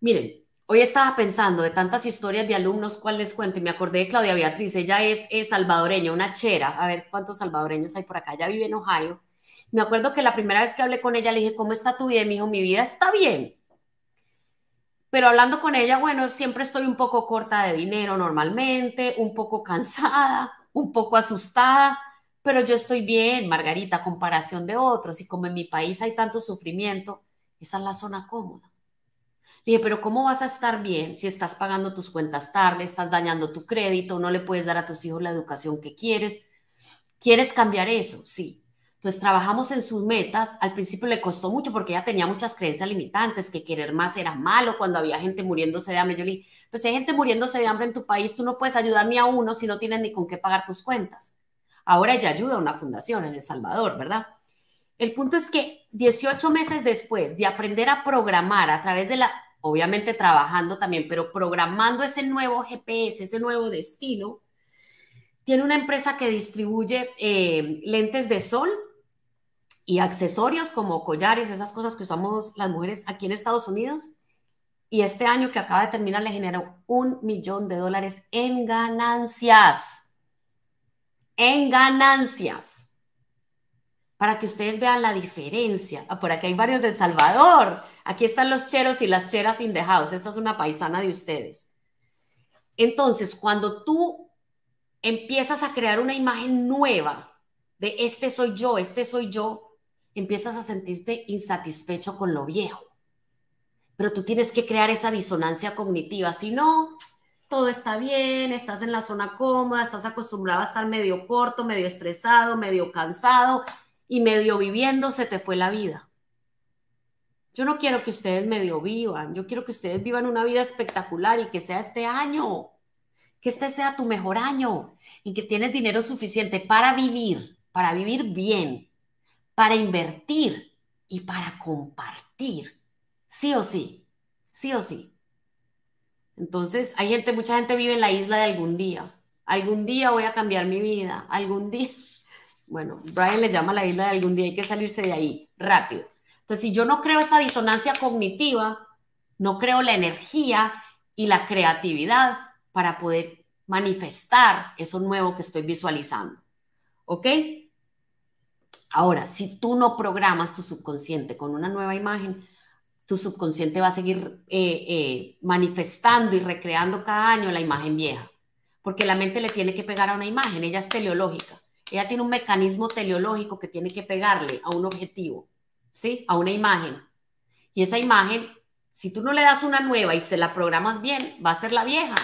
Miren, hoy estaba pensando de tantas historias de alumnos, ¿cuál les cuento? Y me acordé de Claudia Beatriz, ella es, es salvadoreña, una chera, a ver cuántos salvadoreños hay por acá, ella vive en Ohio. Me acuerdo que la primera vez que hablé con ella le dije, ¿cómo está tu vida? Y me dijo, mi vida está bien, pero hablando con ella, bueno, siempre estoy un poco corta de dinero normalmente, un poco cansada, un poco asustada, pero yo estoy bien, Margarita, a comparación de otros, y como en mi país hay tanto sufrimiento, esa es la zona cómoda. Le dije, pero ¿cómo vas a estar bien si estás pagando tus cuentas tarde, estás dañando tu crédito, no le puedes dar a tus hijos la educación que quieres? ¿Quieres cambiar eso? Sí. Pues, trabajamos en sus metas. Al principio le costó mucho porque ella tenía muchas creencias limitantes, que querer más era malo cuando había gente muriéndose de hambre. Yo le dije, pues si hay gente muriéndose de hambre en tu país, tú no puedes ayudar ni a uno si no tienes ni con qué pagar tus cuentas. Ahora ella ayuda a una fundación en El Salvador, ¿verdad? El punto es que 18 meses después de aprender a programar a través de la, obviamente trabajando también, pero programando ese nuevo GPS, ese nuevo destino, tiene una empresa que distribuye eh, lentes de sol y accesorios como collares, esas cosas que usamos las mujeres aquí en Estados Unidos. Y este año que acaba de terminar le generó un millón de dólares en ganancias. En ganancias. Para que ustedes vean la diferencia. Ah, por aquí hay varios del Salvador. Aquí están los cheros y las cheras sin dejados Esta es una paisana de ustedes. Entonces, cuando tú empiezas a crear una imagen nueva de este soy yo, este soy yo, empiezas a sentirte insatisfecho con lo viejo. Pero tú tienes que crear esa disonancia cognitiva, si no, todo está bien, estás en la zona cómoda, estás acostumbrado a estar medio corto, medio estresado, medio cansado y medio viviendo, se te fue la vida. Yo no quiero que ustedes medio vivan, yo quiero que ustedes vivan una vida espectacular y que sea este año, que este sea tu mejor año, y que tienes dinero suficiente para vivir, para vivir bien, para invertir y para compartir. Sí o sí, sí o sí. Entonces, hay gente, mucha gente vive en la isla de algún día. Algún día voy a cambiar mi vida, algún día. Bueno, Brian le llama la isla de algún día, hay que salirse de ahí rápido. Entonces, si yo no creo esa disonancia cognitiva, no creo la energía y la creatividad para poder manifestar eso nuevo que estoy visualizando. ¿Ok? Ahora, si tú no programas tu subconsciente con una nueva imagen, tu subconsciente va a seguir eh, eh, manifestando y recreando cada año la imagen vieja, porque la mente le tiene que pegar a una imagen, ella es teleológica, ella tiene un mecanismo teleológico que tiene que pegarle a un objetivo, ¿sí? A una imagen. Y esa imagen, si tú no le das una nueva y se la programas bien, va a ser la vieja,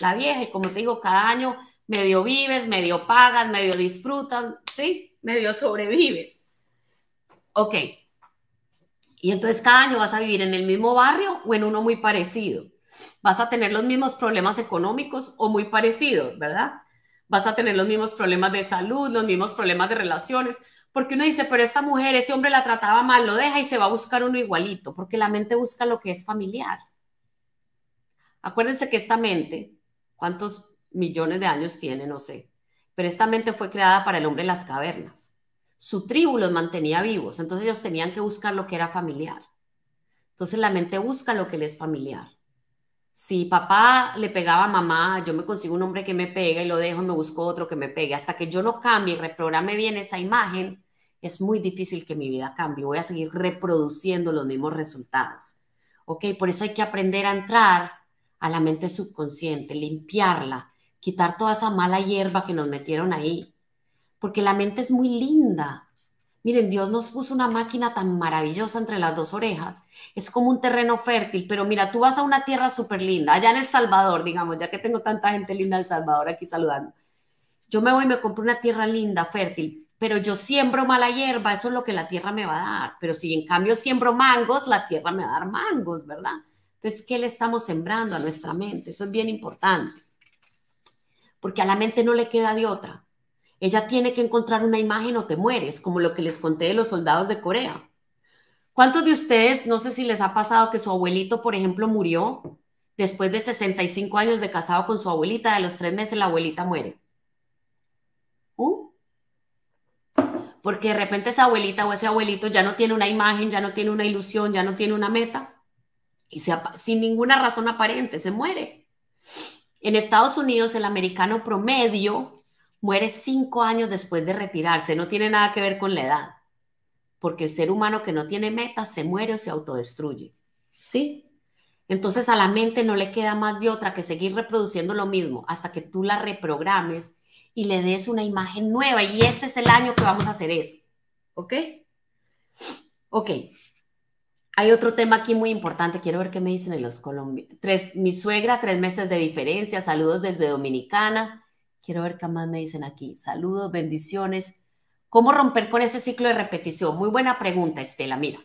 la vieja, y como te digo, cada año medio vives, medio pagas, medio disfrutas, ¿sí? Medio sobrevives. Ok. Y entonces cada año vas a vivir en el mismo barrio o en uno muy parecido. Vas a tener los mismos problemas económicos o muy parecidos, ¿verdad? Vas a tener los mismos problemas de salud, los mismos problemas de relaciones, porque uno dice, pero esta mujer, ese hombre la trataba mal, lo deja y se va a buscar uno igualito, porque la mente busca lo que es familiar. Acuérdense que esta mente, ¿cuántos millones de años tiene, no sé. Pero esta mente fue creada para el hombre en las cavernas. Su tribu los mantenía vivos, entonces ellos tenían que buscar lo que era familiar. Entonces la mente busca lo que le es familiar. Si papá le pegaba a mamá, yo me consigo un hombre que me pega y lo dejo me busco otro que me pegue. Hasta que yo no cambie y reprograme bien esa imagen, es muy difícil que mi vida cambie. Voy a seguir reproduciendo los mismos resultados. ¿Ok? Por eso hay que aprender a entrar a la mente subconsciente, limpiarla quitar toda esa mala hierba que nos metieron ahí, porque la mente es muy linda. Miren, Dios nos puso una máquina tan maravillosa entre las dos orejas. Es como un terreno fértil, pero mira, tú vas a una tierra súper linda, allá en El Salvador, digamos, ya que tengo tanta gente linda en El Salvador aquí saludando. Yo me voy y me compro una tierra linda, fértil, pero yo siembro mala hierba, eso es lo que la tierra me va a dar. Pero si en cambio siembro mangos, la tierra me va a dar mangos, ¿verdad? Entonces, ¿qué le estamos sembrando a nuestra mente? Eso es bien importante porque a la mente no le queda de otra. Ella tiene que encontrar una imagen o te mueres, como lo que les conté de los soldados de Corea. ¿Cuántos de ustedes, no sé si les ha pasado que su abuelito, por ejemplo, murió después de 65 años de casado con su abuelita, de los tres meses la abuelita muere? ¿Uh? Porque de repente esa abuelita o ese abuelito ya no tiene una imagen, ya no tiene una ilusión, ya no tiene una meta y sin ninguna razón aparente se muere. En Estados Unidos, el americano promedio muere cinco años después de retirarse. No tiene nada que ver con la edad, porque el ser humano que no tiene metas se muere o se autodestruye. ¿Sí? Entonces a la mente no le queda más de otra que seguir reproduciendo lo mismo hasta que tú la reprogrames y le des una imagen nueva. Y este es el año que vamos a hacer eso. ¿Ok? Ok. Hay otro tema aquí muy importante, quiero ver qué me dicen en los colombianos. Tres, mi suegra, tres meses de diferencia, saludos desde Dominicana. Quiero ver qué más me dicen aquí. Saludos, bendiciones. ¿Cómo romper con ese ciclo de repetición? Muy buena pregunta, Estela. Mira,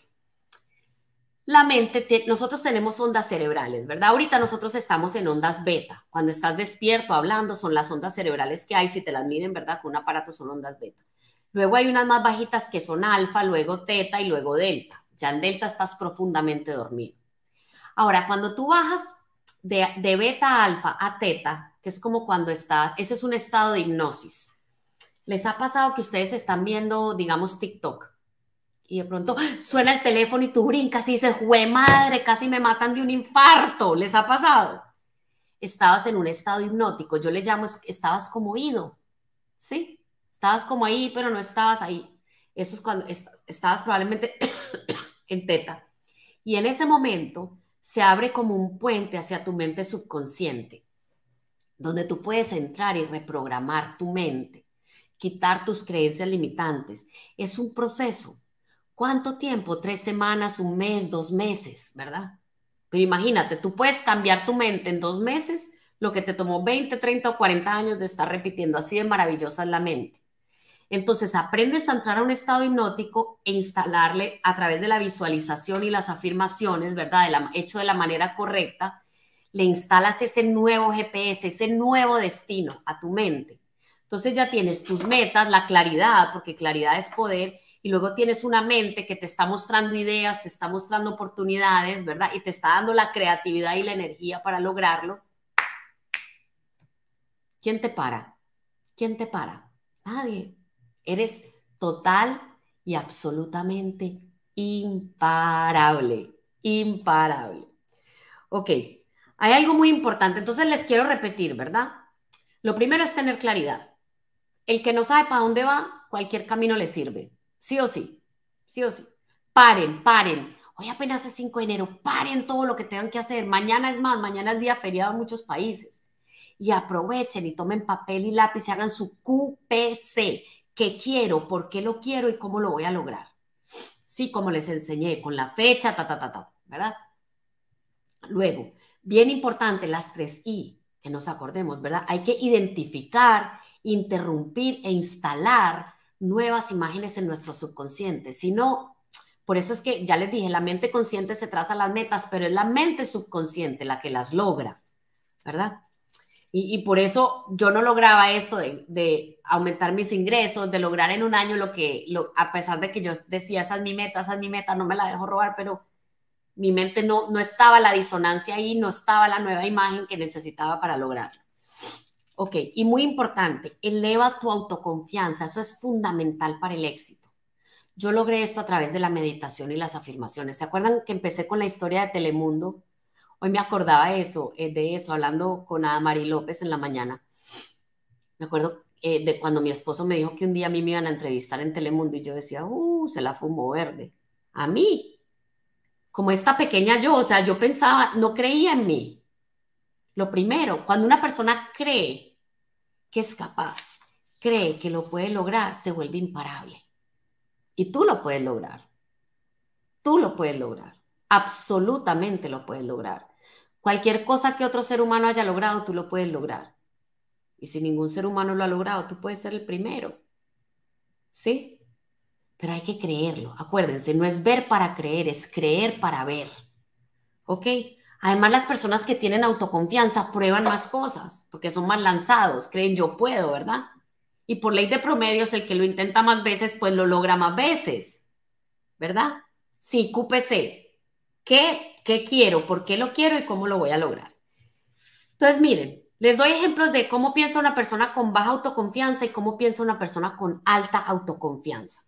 la mente, nosotros tenemos ondas cerebrales, ¿verdad? Ahorita nosotros estamos en ondas beta. Cuando estás despierto hablando, son las ondas cerebrales que hay. Si te las miden, ¿verdad? Con un aparato son ondas beta. Luego hay unas más bajitas que son alfa, luego teta y luego delta. Ya en delta estás profundamente dormido. Ahora, cuando tú bajas de, beta alfa a teta, que es como cuando estás, Ese es un estado de hipnosis. ¿Les ha pasado que ustedes están viendo, digamos, TikTok? Y de pronto ¡ah! suena el teléfono y tú brincas y dices, ¡jue madre! Casi me matan de un infarto. ¿Les ha pasado? Estabas en un estado hipnótico. Yo le llamo, estabas como ido. ¿Sí? Estabas como ahí, pero no estabas ahí. Eso es cuando estabas probablemente en teta. Y en ese momento se abre como un puente hacia tu mente subconsciente, donde tú puedes entrar y reprogramar tu mente, quitar tus creencias limitantes. Es un proceso. ¿Cuánto tiempo? Tres semanas, un mes, dos meses, ¿verdad? Pero imagínate, tú puedes cambiar tu mente en dos meses lo que te tomó 20, 30 o 40 años de estar repitiendo así de maravillosa la mente. Entonces aprendes a entrar a un estado hipnótico e instalarle a través de la visualización y las afirmaciones, ¿verdad? hecho de la manera correcta, le instalas ese nuevo GPS, ese nuevo destino a tu mente. Entonces ya tienes tus metas, la claridad, porque claridad es poder, y luego tienes una mente que te está mostrando ideas, te está mostrando oportunidades, ¿verdad? Y te está dando la creatividad y la energía para lograrlo. ¿Quién te para? ¿Quién te para? Nadie. Eres total y absolutamente imparable, imparable. Ok, hay algo muy importante, entonces les quiero repetir, ¿verdad? Lo primero es tener claridad. El que no sabe para dónde va, cualquier camino le sirve, sí o sí, sí o sí. Paren, paren. Hoy apenas es 5 de enero, paren todo lo que tengan que hacer. Mañana es más, mañana es día feriado en muchos países. Y aprovechen y tomen papel y lápiz y hagan su QPC, qué quiero, por qué lo quiero y cómo lo voy a lograr. Sí, como les enseñé, con la fecha, ta, ta, ta, ta, ¿verdad? Luego, bien importante, las tres I, que nos acordemos, ¿verdad? Hay que identificar, interrumpir e instalar nuevas imágenes en nuestro subconsciente. Si no, por eso es que ya les dije, la mente consciente se traza las metas, pero es la mente subconsciente la que las logra, ¿verdad? Y, por eso yo no lograba esto de, aumentar mis ingresos, de lograr en un año lo que, a pesar de que yo decía, esa es mi meta, esa es mi meta, no me la dejo robar, pero mi mente no, no estaba la disonancia ahí, no estaba la nueva imagen que necesitaba para lograrlo. Ok, y muy importante, eleva tu autoconfianza, eso es fundamental para el éxito. Yo logré esto a través de la meditación y las afirmaciones. ¿Se acuerdan que empecé con la historia de Telemundo? Hoy me acordaba eso, eh, de eso, hablando con Ada López en la mañana. Me acuerdo eh, de cuando mi esposo me dijo que un día a mí me iban a entrevistar en Telemundo y yo decía, uh, se la fumo verde. A mí, como esta pequeña yo, o sea, yo pensaba, no creía en mí. Lo primero, cuando una persona cree que es capaz, cree que lo puede lograr, se vuelve imparable. Y tú lo puedes lograr. Tú lo puedes lograr. Absolutamente lo puedes lograr. Cualquier cosa que otro ser humano haya logrado, tú lo puedes lograr. Y si ningún ser humano lo ha logrado, tú puedes ser el primero. ¿Sí? Pero hay que creerlo. Acuérdense, no es ver para creer, es creer para ver. ¿Ok? Además, las personas que tienen autoconfianza prueban más cosas, porque son más lanzados, creen yo puedo, ¿verdad? Y por ley de promedios, el que lo intenta más veces, pues lo logra más veces, ¿verdad? Sí, QPC. ¿Qué qué quiero, por qué lo quiero y cómo lo voy a lograr. Entonces, miren, les doy ejemplos de cómo piensa una persona con baja autoconfianza y cómo piensa una persona con alta autoconfianza.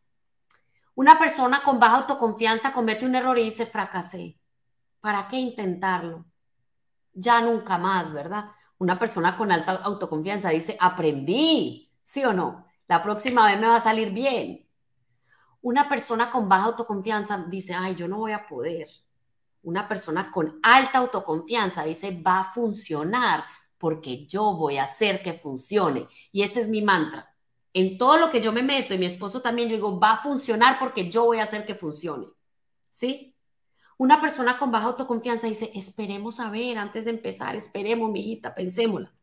Una persona con baja autoconfianza comete un error y dice, fracasé. ¿Para qué intentarlo? Ya nunca más, ¿verdad? Una persona con alta autoconfianza dice, aprendí, ¿sí o no? La próxima vez me va a salir bien. Una persona con baja autoconfianza dice, ay, yo no voy a poder una persona con alta autoconfianza dice, va a funcionar porque yo voy a hacer que funcione. Y ese es mi mantra. En todo lo que yo me meto, y mi esposo también, yo digo, va a funcionar porque yo voy a hacer que funcione. ¿Sí? Una persona con baja autoconfianza dice, esperemos a ver antes de empezar, esperemos, mijita, hijita, pensémosla.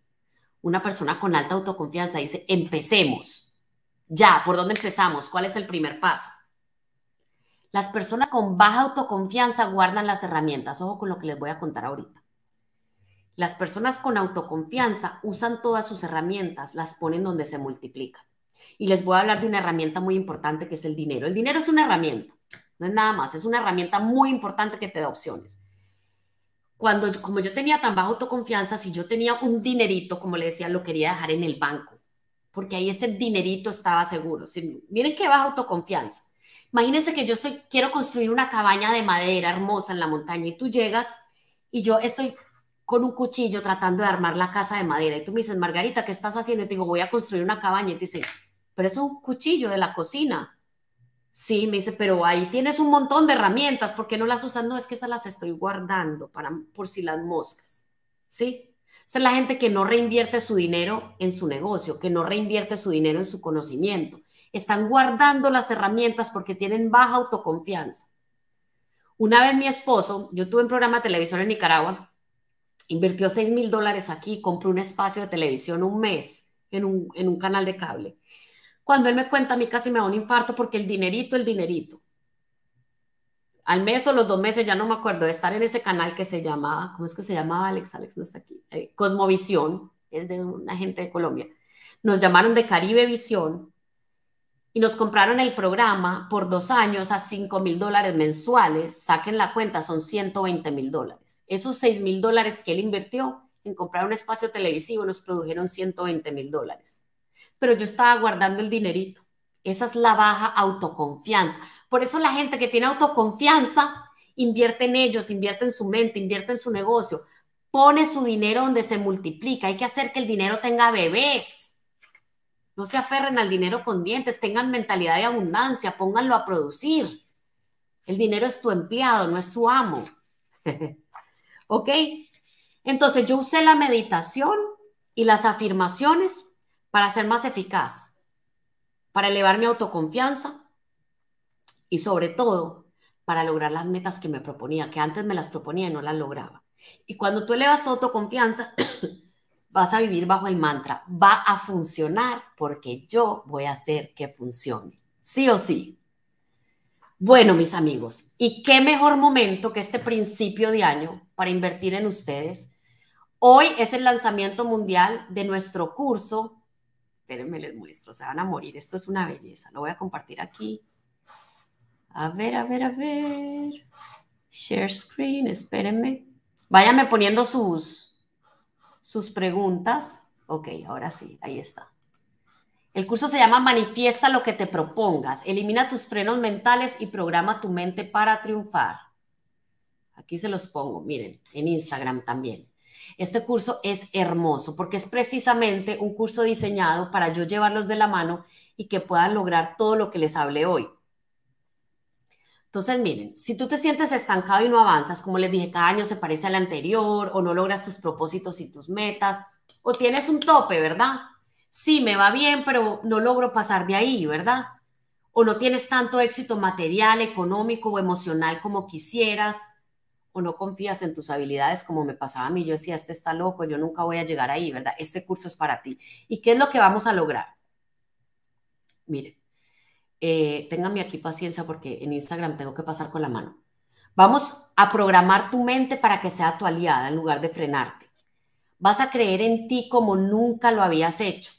Una persona con alta autoconfianza dice, empecemos. Ya, ¿por dónde empezamos? ¿Cuál es el primer paso? Las personas con baja autoconfianza guardan las herramientas. Ojo con lo que les voy a contar ahorita. Las personas con autoconfianza usan todas sus herramientas, las ponen donde se multiplican. Y les voy a hablar de una herramienta muy importante que es el dinero. El dinero es una herramienta, no es nada más, es una herramienta muy importante que te da opciones. Cuando, como yo tenía tan baja autoconfianza, si yo tenía un dinerito, como le decía, lo quería dejar en el banco, porque ahí ese dinerito estaba seguro. Si, miren qué baja autoconfianza Imagínense que yo quiero construir una cabaña de madera hermosa en la montaña y tú llegas y yo estoy con un cuchillo tratando de armar la casa de madera y tú me dices, Margarita, ¿qué estás haciendo? Y te digo, voy a construir una cabaña y te dice pero es un cuchillo de la cocina. Sí, me dice, pero ahí tienes un montón de herramientas, ¿por qué no las usas? No, es que esas las estoy guardando para, por si las moscas, ¿sí? Esa es la gente que no reinvierte su dinero en su negocio, que no reinvierte su dinero en su conocimiento, están guardando las herramientas porque tienen baja autoconfianza. Una vez mi esposo, yo tuve un programa de televisión en Nicaragua, invirtió 6 mil dólares aquí, compró un espacio de televisión un mes en un, canal de cable. Cuando él me cuenta, a mí casi me da un infarto porque el dinerito, el dinerito. Al mes o los dos meses, ya no me acuerdo, de estar en ese canal que se llamaba, ¿cómo es que se llamaba Alex? Alex no está aquí. Eh, Cosmovisión, es de una gente de Colombia. Nos llamaron de Caribe Visión y nos compraron el programa por dos años a 5 mil dólares mensuales, saquen la cuenta, son 120 mil dólares. Esos 6 mil dólares que él invirtió en comprar un espacio televisivo nos produjeron 120 mil dólares. Pero yo estaba guardando el dinerito. Esa es la baja autoconfianza. Por eso la gente que tiene autoconfianza invierte en ellos, invierte en su mente, invierte en su negocio, pone su dinero donde se multiplica. Hay que hacer que el dinero tenga bebés no se aferren al dinero con dientes, tengan mentalidad de abundancia, pónganlo a producir. El dinero es tu empleado, no es tu amo. ¿Ok? Entonces yo usé la meditación y las afirmaciones para ser más eficaz, para elevar mi autoconfianza y sobre todo para lograr las metas que me proponía, que antes me las proponía y no las lograba. Y cuando tú elevas tu autoconfianza, vas a vivir bajo el mantra, va a funcionar porque yo voy a hacer que funcione, sí o sí. Bueno, mis amigos, ¿y qué mejor momento que este principio de año para invertir en ustedes? Hoy es el lanzamiento mundial de nuestro curso. Espérenme, les muestro, se van a morir, esto es una belleza, lo voy a compartir aquí. A ver, a ver, a ver. Share screen, espérenme. Váyanme poniendo sus, sus preguntas. Ok, ahora sí, ahí está. El curso se llama Manifiesta lo que te propongas, elimina tus frenos mentales y programa tu mente para triunfar. Aquí se los pongo, miren, en Instagram también. Este curso es hermoso porque es precisamente un curso diseñado para yo llevarlos de la mano y que puedan lograr todo lo que les hablé hoy. Entonces, miren, si tú te sientes estancado y no avanzas, como les dije, cada año se parece al anterior o no logras tus propósitos y tus metas o tienes un tope, ¿verdad? Sí, me va bien, pero no logro pasar de ahí, ¿verdad? O no tienes tanto éxito material, económico o emocional como quisieras, o no confías en tus habilidades como me pasaba a mí. Yo decía, este está loco, yo nunca voy a llegar ahí, ¿verdad? Este curso es para ti. ¿Y qué es lo que vamos a lograr? Miren, eh, aquí paciencia porque en Instagram tengo que pasar con la mano. Vamos a programar tu mente para que sea tu aliada en lugar de frenarte. Vas a creer en ti como nunca lo habías hecho.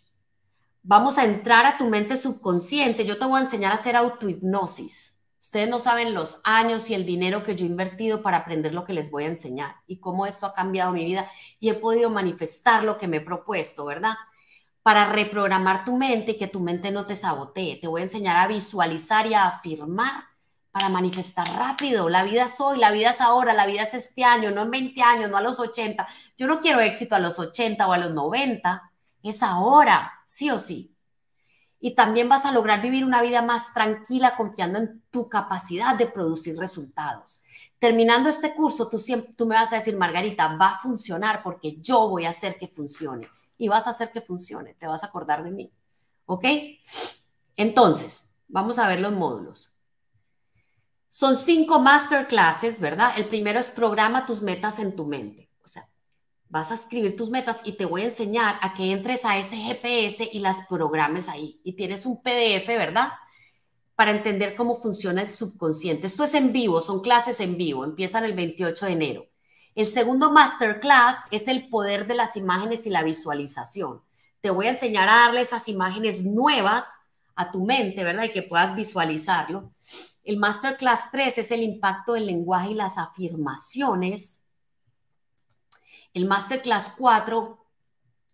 Vamos a entrar a tu mente subconsciente. Yo te voy a enseñar a hacer autohipnosis. Ustedes no saben los años y el dinero que yo he invertido para aprender lo que les voy a enseñar y cómo esto ha cambiado mi vida y he podido manifestar lo que me he propuesto, ¿verdad? para reprogramar tu mente y que tu mente no te sabotee. Te voy a enseñar a visualizar y a afirmar para manifestar rápido. La vida es hoy, la vida es ahora, la vida es este año, no en 20 años, no a los 80. Yo no quiero éxito a los 80 o a los 90, es ahora, sí o sí. Y también vas a lograr vivir una vida más tranquila confiando en tu capacidad de producir resultados. Terminando este curso, tú, siempre, tú me vas a decir, Margarita, va a funcionar porque yo voy a hacer que funcione y vas a hacer que funcione, te vas a acordar de mí. ¿Ok? Entonces, vamos a ver los módulos. Son cinco masterclasses, ¿verdad? El primero es programa tus metas en tu mente. O sea, vas a escribir tus metas y te voy a enseñar a que entres a ese GPS y las programes ahí. Y tienes un PDF, ¿verdad? Para entender cómo funciona el subconsciente. Esto es en vivo, son clases en vivo, empiezan el 28 de enero. El segundo masterclass es el poder de las imágenes y la visualización. Te voy a enseñar a darle esas imágenes nuevas a tu mente, ¿verdad? Y que puedas visualizarlo. El masterclass 3 es el impacto del lenguaje y las afirmaciones. El masterclass 4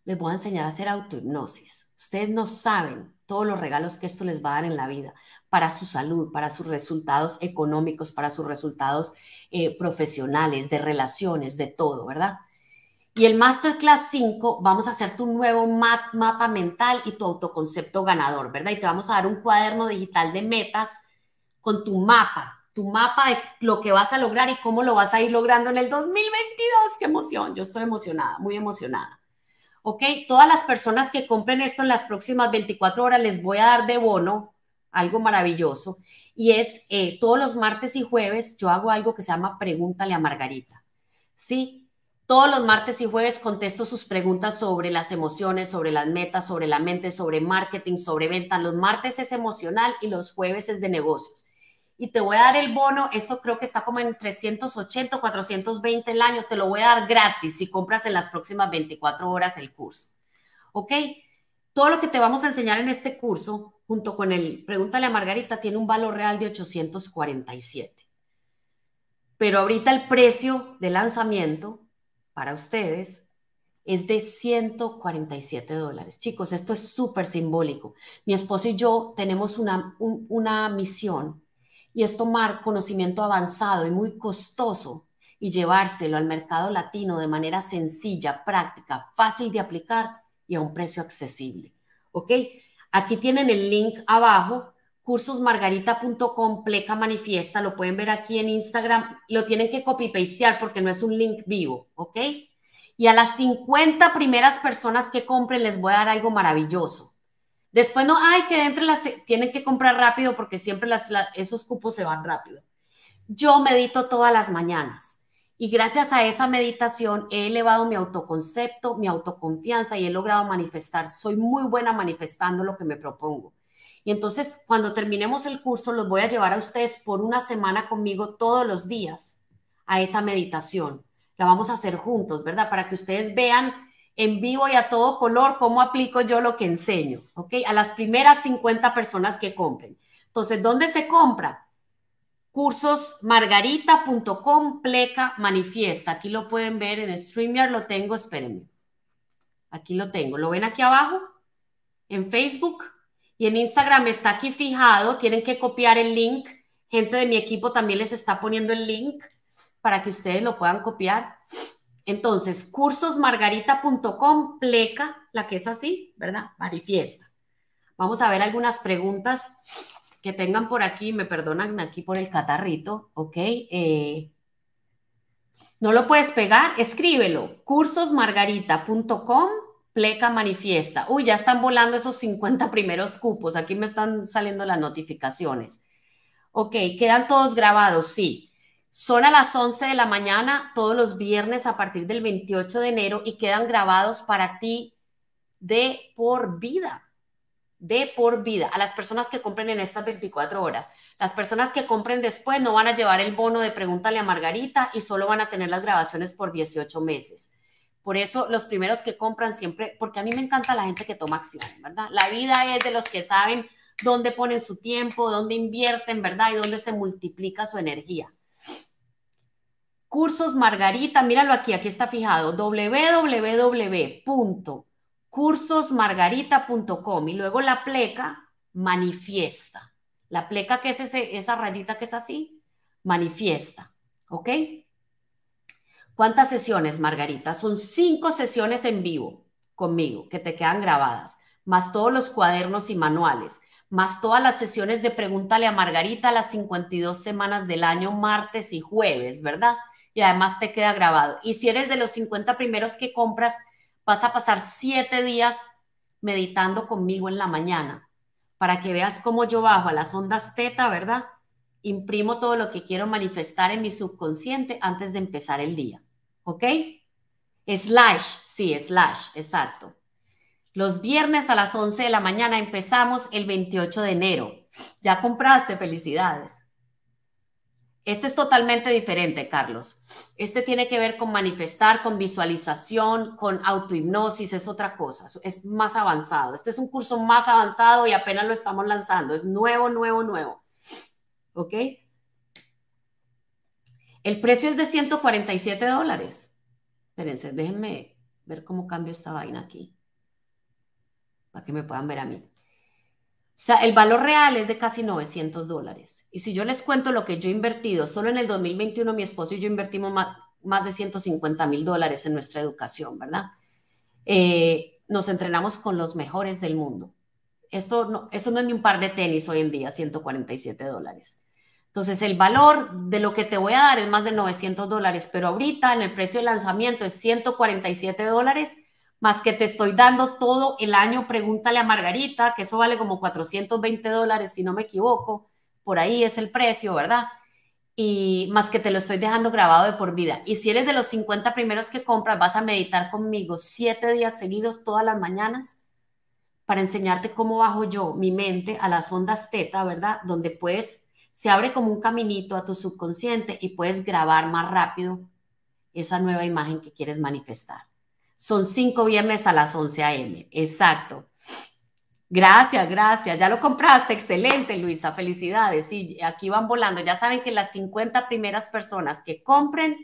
les voy a enseñar a hacer autohipnosis. Ustedes no saben todos los regalos que esto les va a dar en la vida para su salud, para sus resultados económicos, para sus resultados eh, profesionales, de relaciones, de todo, ¿verdad? Y el Masterclass 5, vamos a hacer tu nuevo mapa mental y tu autoconcepto ganador, ¿verdad? Y te vamos a dar un cuaderno digital de metas con tu mapa, tu mapa de lo que vas a lograr y cómo lo vas a ir logrando en el 2022. ¡Qué emoción! Yo estoy emocionada, muy emocionada. ¿Ok? Todas las personas que compren esto en las próximas 24 horas les voy a dar de bono algo maravilloso, y es eh, todos los martes y jueves yo hago algo que se llama Pregúntale a Margarita. ¿Sí? Todos los martes y jueves contesto sus preguntas sobre las emociones, sobre las metas, sobre la mente, sobre marketing, sobre venta. Los martes es emocional y los jueves es de negocios. Y te voy a dar el bono, esto creo que está como en 380, 420 el año, te lo voy a dar gratis si compras en las próximas 24 horas el curso. ¿Ok? Todo lo que te vamos a enseñar en este curso, junto con el Pregúntale a Margarita, tiene un valor real de 847. Pero ahorita el precio de lanzamiento para ustedes es de 147 dólares. Chicos, esto es súper simbólico. Mi esposo y yo tenemos una, una misión y es tomar conocimiento avanzado y muy costoso y llevárselo al mercado latino de manera sencilla, práctica, fácil de aplicar y a un precio accesible. ¿Ok? Aquí tienen el link abajo, cursosmargarita.com, pleca manifiesta, lo pueden ver aquí en Instagram, lo tienen que copy-pastear porque no es un link vivo, ¿ok? Y a las 50 primeras personas que compren les voy a dar algo maravilloso. Después no, ay, que entre tienen que comprar rápido porque siempre esos cupos se van rápido. Yo medito todas las mañanas y gracias a esa meditación he elevado mi autoconcepto, mi autoconfianza y he logrado manifestar. Soy muy buena manifestando lo que me propongo. Y entonces cuando terminemos el curso los voy a llevar a ustedes por una semana conmigo todos los días a esa meditación. La vamos a hacer juntos, ¿verdad? Para que ustedes vean en vivo y a todo color cómo aplico yo lo que enseño, ¿ok? A las primeras 50 personas que compren. Entonces, ¿dónde se compra? cursosmargarita.com pleca manifiesta. Aquí lo pueden ver en streamer, lo tengo, espérenme. Aquí lo tengo, lo ven aquí abajo, en Facebook y en Instagram está aquí fijado, tienen que copiar el link. Gente de mi equipo también les está poniendo el link para que ustedes lo puedan copiar. Entonces, cursosmargarita.compleca pleca, la que es así, ¿verdad? Manifiesta. Vamos a ver algunas preguntas que tengan por aquí, me perdonan aquí por el catarrito, ¿ok? Eh, no lo puedes pegar, escríbelo, cursosmargarita.com, pleca manifiesta. Uy, ya están volando esos 50 primeros cupos, aquí me están saliendo las notificaciones. Ok, quedan todos grabados, sí. Son a las 11 de la mañana todos los viernes a partir del 28 de enero y quedan grabados para ti de por vida de por vida a las personas que compren en estas 24 horas. Las personas que compren después no van a llevar el bono de pregúntale a Margarita y solo van a tener las grabaciones por 18 meses. Por eso los primeros que compran siempre, porque a mí me encanta la gente que toma acción, ¿verdad? La vida es de los que saben dónde ponen su tiempo, dónde invierten, ¿verdad? Y dónde se multiplica su energía. Cursos Margarita, míralo aquí, aquí está fijado, www cursosmargarita.com y luego la pleca manifiesta. La pleca que es esa rayita que es así, manifiesta. ¿Ok? ¿Cuántas sesiones, Margarita? Son cinco sesiones en vivo conmigo que te quedan grabadas, más todos los cuadernos y manuales, más todas las sesiones de Pregúntale a Margarita las 52 semanas del año, martes y jueves, ¿verdad? Y además te queda grabado. Y si eres de los 50 primeros que compras, Vas a pasar siete días meditando conmigo en la mañana para que veas cómo yo bajo a las ondas teta, ¿verdad? Imprimo todo lo que quiero manifestar en mi subconsciente antes de empezar el día. ¿Ok? Slash, sí, slash, exacto. Los viernes a las 11 de la mañana empezamos el 28 de enero. Ya compraste, felicidades. Este es totalmente diferente, Carlos. Este tiene que ver con manifestar, con visualización, con autohipnosis, es otra cosa, es más avanzado. Este es un curso más avanzado y apenas lo estamos lanzando, es nuevo, nuevo, nuevo. ¿Ok? El precio es de 147 dólares. Espérense, déjenme ver cómo cambio esta vaina aquí, para que me puedan ver a mí. O sea, el valor real es de casi 900 dólares. Y si yo les cuento lo que yo he invertido, solo en el 2021 mi esposo y yo invertimos más, de 150 mil dólares en nuestra educación, ¿verdad? Eh, nos entrenamos con los mejores del mundo. Esto no, eso no es ni un par de tenis hoy en día, 147 dólares. Entonces, el valor de lo que te voy a dar es más de 900 dólares, pero ahorita en el precio de lanzamiento es 147 dólares más que te estoy dando todo el año, pregúntale a Margarita, que eso vale como 420 dólares, si no me equivoco, por ahí es el precio, ¿verdad? Y más que te lo estoy dejando grabado de por vida. Y si eres de los 50 primeros que compras, vas a meditar conmigo siete días seguidos todas las mañanas para enseñarte cómo bajo yo mi mente a las ondas teta, ¿verdad? Donde puedes, se abre como un caminito a tu subconsciente y puedes grabar más rápido esa nueva imagen que quieres manifestar. Son cinco viernes a las 11 a.m. Exacto. Gracias, gracias. Ya lo compraste. Excelente, Luisa. Felicidades. Y aquí van volando. Ya saben que las 50 primeras personas que compren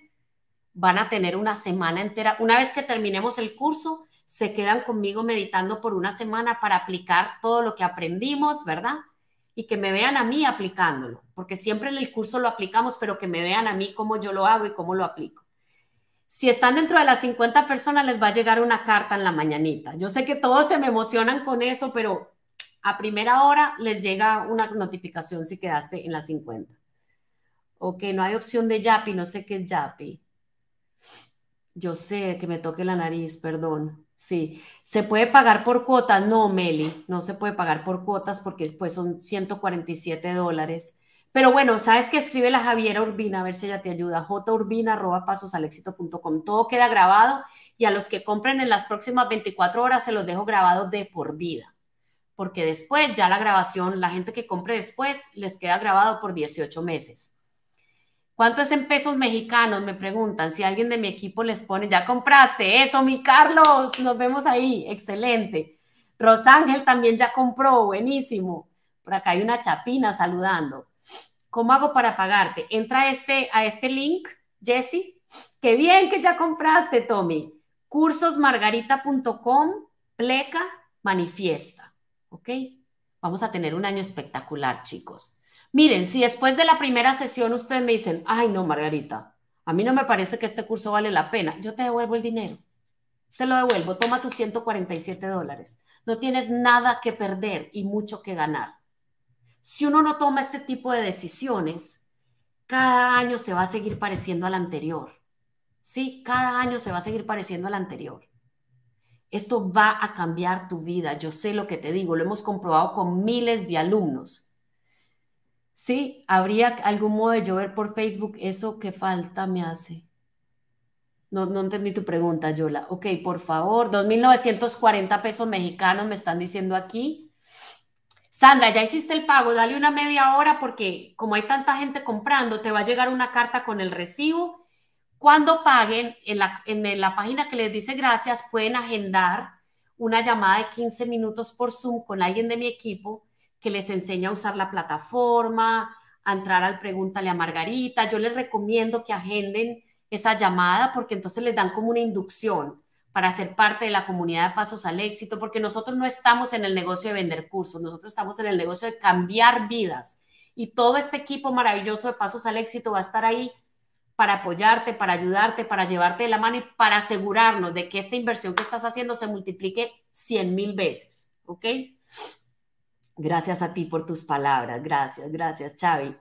van a tener una semana entera. Una vez que terminemos el curso, se quedan conmigo meditando por una semana para aplicar todo lo que aprendimos, ¿verdad? Y que me vean a mí aplicándolo, porque siempre en el curso lo aplicamos, pero que me vean a mí cómo yo lo hago y cómo lo aplico si están dentro de las 50 personas, les va a llegar una carta en la mañanita. Yo sé que todos se me emocionan con eso, pero a primera hora les llega una notificación si quedaste en las 50. Ok, no hay opción de Yapi, no sé qué es Yapi. Yo sé que me toque la nariz, perdón. Sí, se puede pagar por cuotas. No, Meli, no se puede pagar por cuotas porque después pues, son 147 dólares pero bueno, sabes que escribe la Javiera Urbina, a ver si ella te ayuda. jurbina.pasosalexito.com. Todo queda grabado y a los que compren en las próximas 24 horas se los dejo grabados de por vida. Porque después ya la grabación, la gente que compre después, les queda grabado por 18 meses. ¿Cuánto es en pesos mexicanos? Me preguntan. Si alguien de mi equipo les pone, ya compraste eso, mi Carlos. Nos vemos ahí. Excelente. Rosángel también ya compró. Buenísimo. Por acá hay una chapina saludando. ¿Cómo hago para pagarte? Entra a este, a este link, Jesse. Qué bien que ya compraste, Tommy. Cursosmargarita.com, pleca, manifiesta. ¿Ok? Vamos a tener un año espectacular, chicos. Miren, si después de la primera sesión ustedes me dicen, ay no, Margarita, a mí no me parece que este curso vale la pena, yo te devuelvo el dinero. Te lo devuelvo, toma tus 147 dólares. No tienes nada que perder y mucho que ganar. Si uno no toma este tipo de decisiones, cada año se va a seguir pareciendo al anterior. Sí, cada año se va a seguir pareciendo al anterior. Esto va a cambiar tu vida. Yo sé lo que te digo, lo hemos comprobado con miles de alumnos. Sí, habría algún modo de llover por Facebook. Eso que falta me hace. No, no entendí tu pregunta, Yola. Ok, por favor, 2.940 pesos mexicanos me están diciendo aquí. Sandra, ya hiciste el pago, dale una media hora porque como hay tanta gente comprando, te va a llegar una carta con el recibo. Cuando paguen, en la, página que les dice gracias, pueden agendar una llamada de 15 minutos por Zoom con alguien de mi equipo que les enseña a usar la plataforma, a entrar al Pregúntale a Margarita. Yo les recomiendo que agenden esa llamada porque entonces les dan como una inducción para ser parte de la comunidad de Pasos al Éxito, porque nosotros no estamos en el negocio de vender cursos, nosotros estamos en el negocio de cambiar vidas. Y todo este equipo maravilloso de Pasos al Éxito va a estar ahí para apoyarte, para ayudarte, para llevarte de la mano y para asegurarnos de que esta inversión que estás haciendo se multiplique 100 mil veces. ¿Ok? Gracias a ti por tus palabras. Gracias, gracias, Xavi.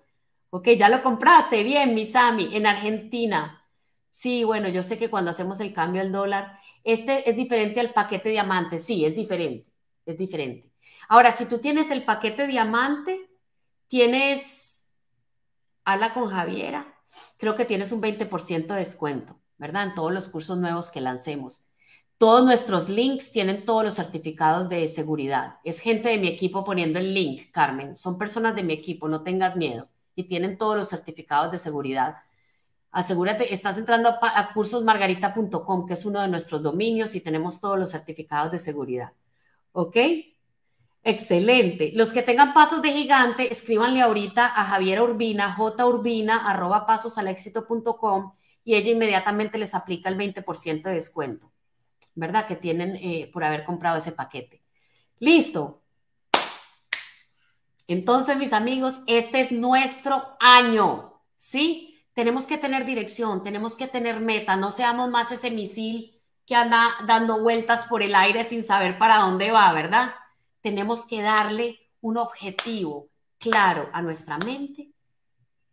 Ok, ya lo compraste. Bien, Misami, en Argentina. Sí, bueno, yo sé que cuando hacemos el cambio al dólar, este es diferente al paquete diamante, sí, es diferente, es diferente. Ahora, si tú tienes el paquete diamante, tienes, habla con Javiera, creo que tienes un 20% de descuento, ¿verdad? En todos los cursos nuevos que lancemos. Todos nuestros links tienen todos los certificados de seguridad. Es gente de mi equipo poniendo el link, Carmen. Son personas de mi equipo, no tengas miedo. Y tienen todos los certificados de seguridad asegúrate, estás entrando a, cursosmargarita.com, que es uno de nuestros dominios y tenemos todos los certificados de seguridad. ¿Ok? Excelente. Los que tengan pasos de gigante, escríbanle ahorita a Javiera Urbina, jurbina, arroba y ella inmediatamente les aplica el 20% de descuento, ¿verdad? Que tienen eh, por haber comprado ese paquete. Listo. Entonces, mis amigos, este es nuestro año, ¿sí? tenemos que tener dirección, tenemos que tener meta, no seamos más ese misil que anda dando vueltas por el aire sin saber para dónde va, ¿verdad? Tenemos que darle un objetivo claro a nuestra mente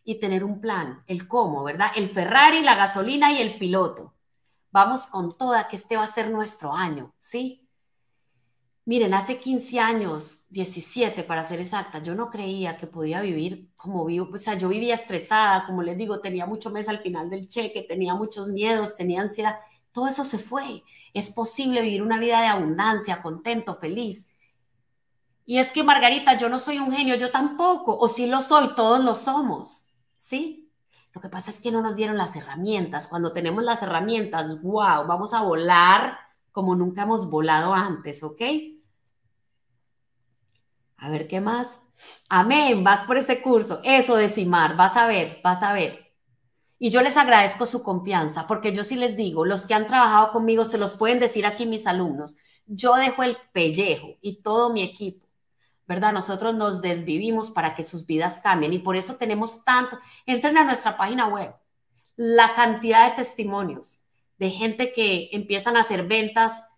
y tener un plan, el cómo, ¿verdad? El Ferrari, la gasolina y el piloto. Vamos con toda, que este va a ser nuestro año, ¿sí? Miren, hace 15 años, 17 para ser exacta, yo no creía que podía vivir como vivo, o sea, yo vivía estresada, como les digo, tenía mucho mes al final del cheque, tenía muchos miedos, tenía ansiedad, todo eso se fue. Es posible vivir una vida de abundancia, contento, feliz. Y es que Margarita, yo no soy un genio, yo tampoco, o si lo soy, todos lo somos, ¿sí? Lo que pasa es que no nos dieron las herramientas. Cuando tenemos las herramientas, wow, vamos a volar como nunca hemos volado antes, ¿ok? A ver, ¿qué más? Amén, vas por ese curso. Eso, decimar, vas a ver, vas a ver. Y yo les agradezco su confianza, porque yo sí les digo, los que han trabajado conmigo se los pueden decir aquí mis alumnos. Yo dejo el pellejo y todo mi equipo, ¿verdad? Nosotros nos desvivimos para que sus vidas cambien y por eso tenemos tanto. Entren a nuestra página web, la cantidad de testimonios de gente que empiezan a hacer ventas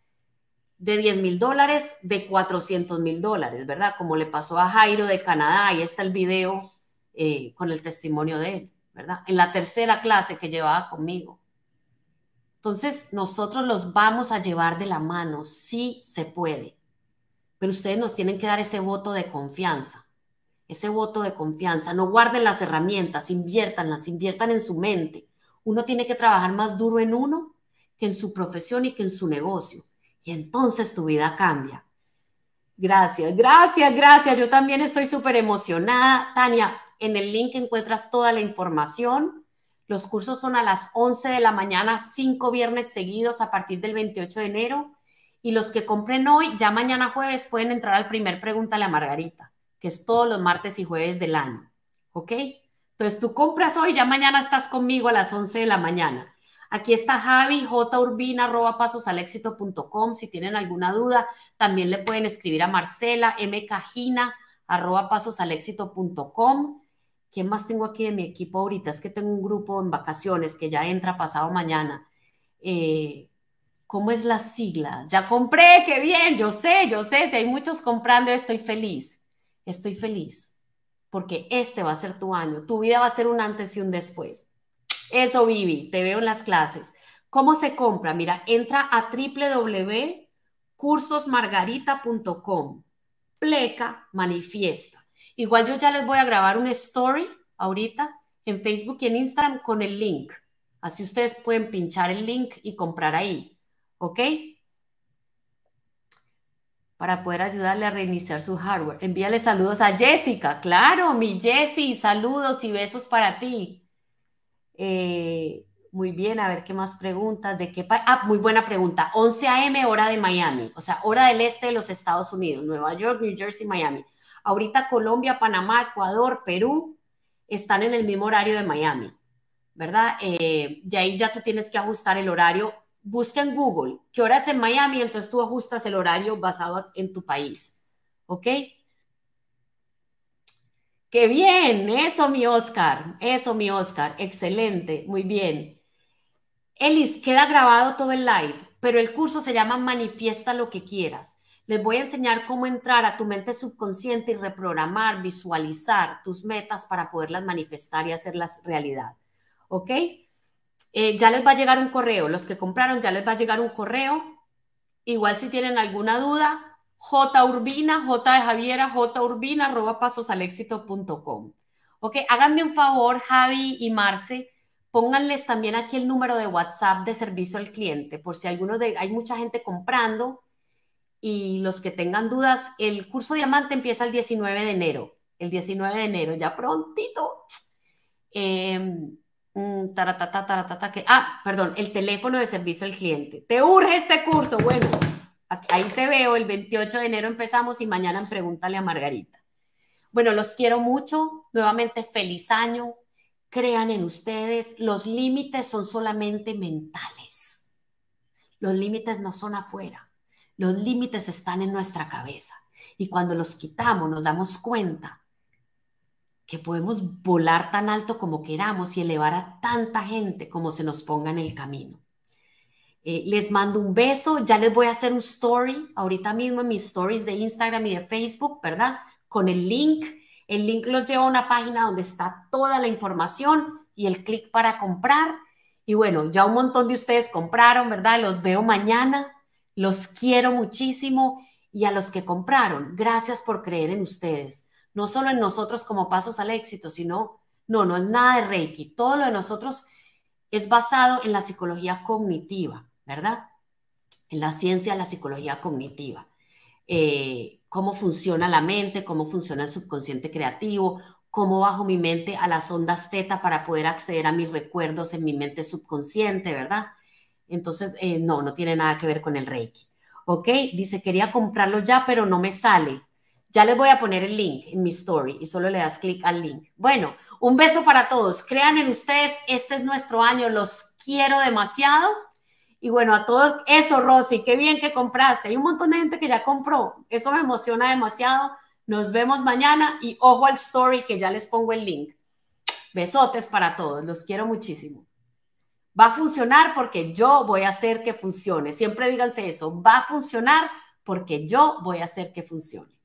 de 10 mil dólares, de 400 mil dólares, ¿verdad? Como le pasó a Jairo de Canadá, ahí está el video eh, con el testimonio de él, ¿verdad? En la tercera clase que llevaba conmigo. Entonces, nosotros los vamos a llevar de la mano, sí se puede, pero ustedes nos tienen que dar ese voto de confianza, ese voto de confianza. No guarden las herramientas, inviértanlas, inviertan en su mente. Uno tiene que trabajar más duro en uno que en su profesión y que en su negocio y entonces tu vida cambia. Gracias, gracias, gracias. Yo también estoy súper emocionada. Tania, en el link encuentras toda la información. Los cursos son a las 11 de la mañana, cinco viernes seguidos a partir del 28 de enero. Y los que compren hoy, ya mañana jueves, pueden entrar al primer Pregúntale a Margarita, que es todos los martes y jueves del año. ¿Ok? Entonces tú compras hoy, ya mañana estás conmigo a las 11 de la mañana. Aquí está Javi, jurbina, arroba pasosalexito.com. Si tienen alguna duda, también le pueden escribir a Marcela, mcajina, arroba ¿Quién más tengo aquí de mi equipo ahorita? Es que tengo un grupo en vacaciones que ya entra pasado mañana. Eh, ¿Cómo es la sigla? Ya compré, qué bien, yo sé, yo sé, si hay muchos comprando, estoy feliz, estoy feliz, porque este va a ser tu año, tu vida va a ser un antes y un después. Eso, Vivi, te veo en las clases. ¿Cómo se compra? Mira, entra a www.cursosmargarita.com. Pleca, manifiesta. Igual yo ya les voy a grabar un story ahorita en Facebook y en Instagram con el link. Así ustedes pueden pinchar el link y comprar ahí. ¿Ok? Para poder ayudarle a reiniciar su hardware. Envíale saludos a Jessica. Claro, mi Jessie, saludos y besos para ti. Eh, muy bien, a ver qué más preguntas. ¿De qué país? Ah, muy buena pregunta. 11 a.m. hora de Miami, o sea, hora del este de los Estados Unidos, Nueva York, New Jersey, Miami. Ahorita Colombia, Panamá, Ecuador, Perú están en el mismo horario de Miami, ¿verdad? Eh, de ahí ya tú tienes que ajustar el horario. Busca en Google qué hora es en Miami, entonces tú ajustas el horario basado en tu país, ¿ok? Qué bien, eso mi Oscar, eso mi Oscar, excelente, muy bien. Elis, queda grabado todo el live, pero el curso se llama Manifiesta lo que quieras. Les voy a enseñar cómo entrar a tu mente subconsciente y reprogramar, visualizar tus metas para poderlas manifestar y hacerlas realidad. ¿Ok? Eh, ya les va a llegar un correo, los que compraron ya les va a llegar un correo. Igual si tienen alguna duda, J Urbina, J de Javiera, J Urbina, arroba pasosalexito.com. Ok, háganme un favor, Javi y Marce, pónganles también aquí el número de WhatsApp de servicio al cliente, por si alguno de, hay mucha gente comprando y los que tengan dudas, el curso diamante empieza el 19 de enero, el 19 de enero, ya prontito. Em, mm, que, ah, perdón, el teléfono de servicio al cliente. ¿Te urge este curso? Bueno, ahí te veo, el 28 de enero empezamos y mañana Pregúntale a Margarita. Bueno, los quiero mucho, nuevamente feliz año, crean en ustedes, los límites son solamente mentales, los límites no son afuera, los límites están en nuestra cabeza y cuando los quitamos nos damos cuenta que podemos volar tan alto como queramos y elevar a tanta gente como se nos ponga en el camino. Eh, les mando un beso, ya les voy a hacer un story ahorita mismo en mis stories de Instagram y de Facebook, ¿verdad? Con el link. El link los lleva a una página donde está toda la información y el clic para comprar. Y bueno, ya un montón de ustedes compraron, ¿verdad? Los veo mañana, los quiero muchísimo y a los que compraron, gracias por creer en ustedes. No solo en nosotros como pasos al éxito, sino, no, no es nada de Reiki. Todo lo de nosotros es basado en la psicología cognitiva ¿verdad? En la ciencia, la psicología cognitiva. Eh, cómo funciona la mente, cómo funciona el subconsciente creativo, cómo bajo mi mente a las ondas teta para poder acceder a mis recuerdos en mi mente subconsciente, ¿verdad? Entonces, eh, no, no tiene nada que ver con el Reiki. ¿Ok? Dice, quería comprarlo ya, pero no me sale. Ya les voy a poner el link en mi story y solo le das clic al link. Bueno, un beso para todos. Crean en ustedes, este es nuestro año, los quiero demasiado. Y bueno, a todos, eso, Rosy, qué bien que compraste. Hay un montón de gente que ya compró. Eso me emociona demasiado. Nos vemos mañana y ojo al story que ya les pongo el link. Besotes para todos, los quiero muchísimo. Va a funcionar porque yo voy a hacer que funcione. Siempre díganse eso, va a funcionar porque yo voy a hacer que funcione.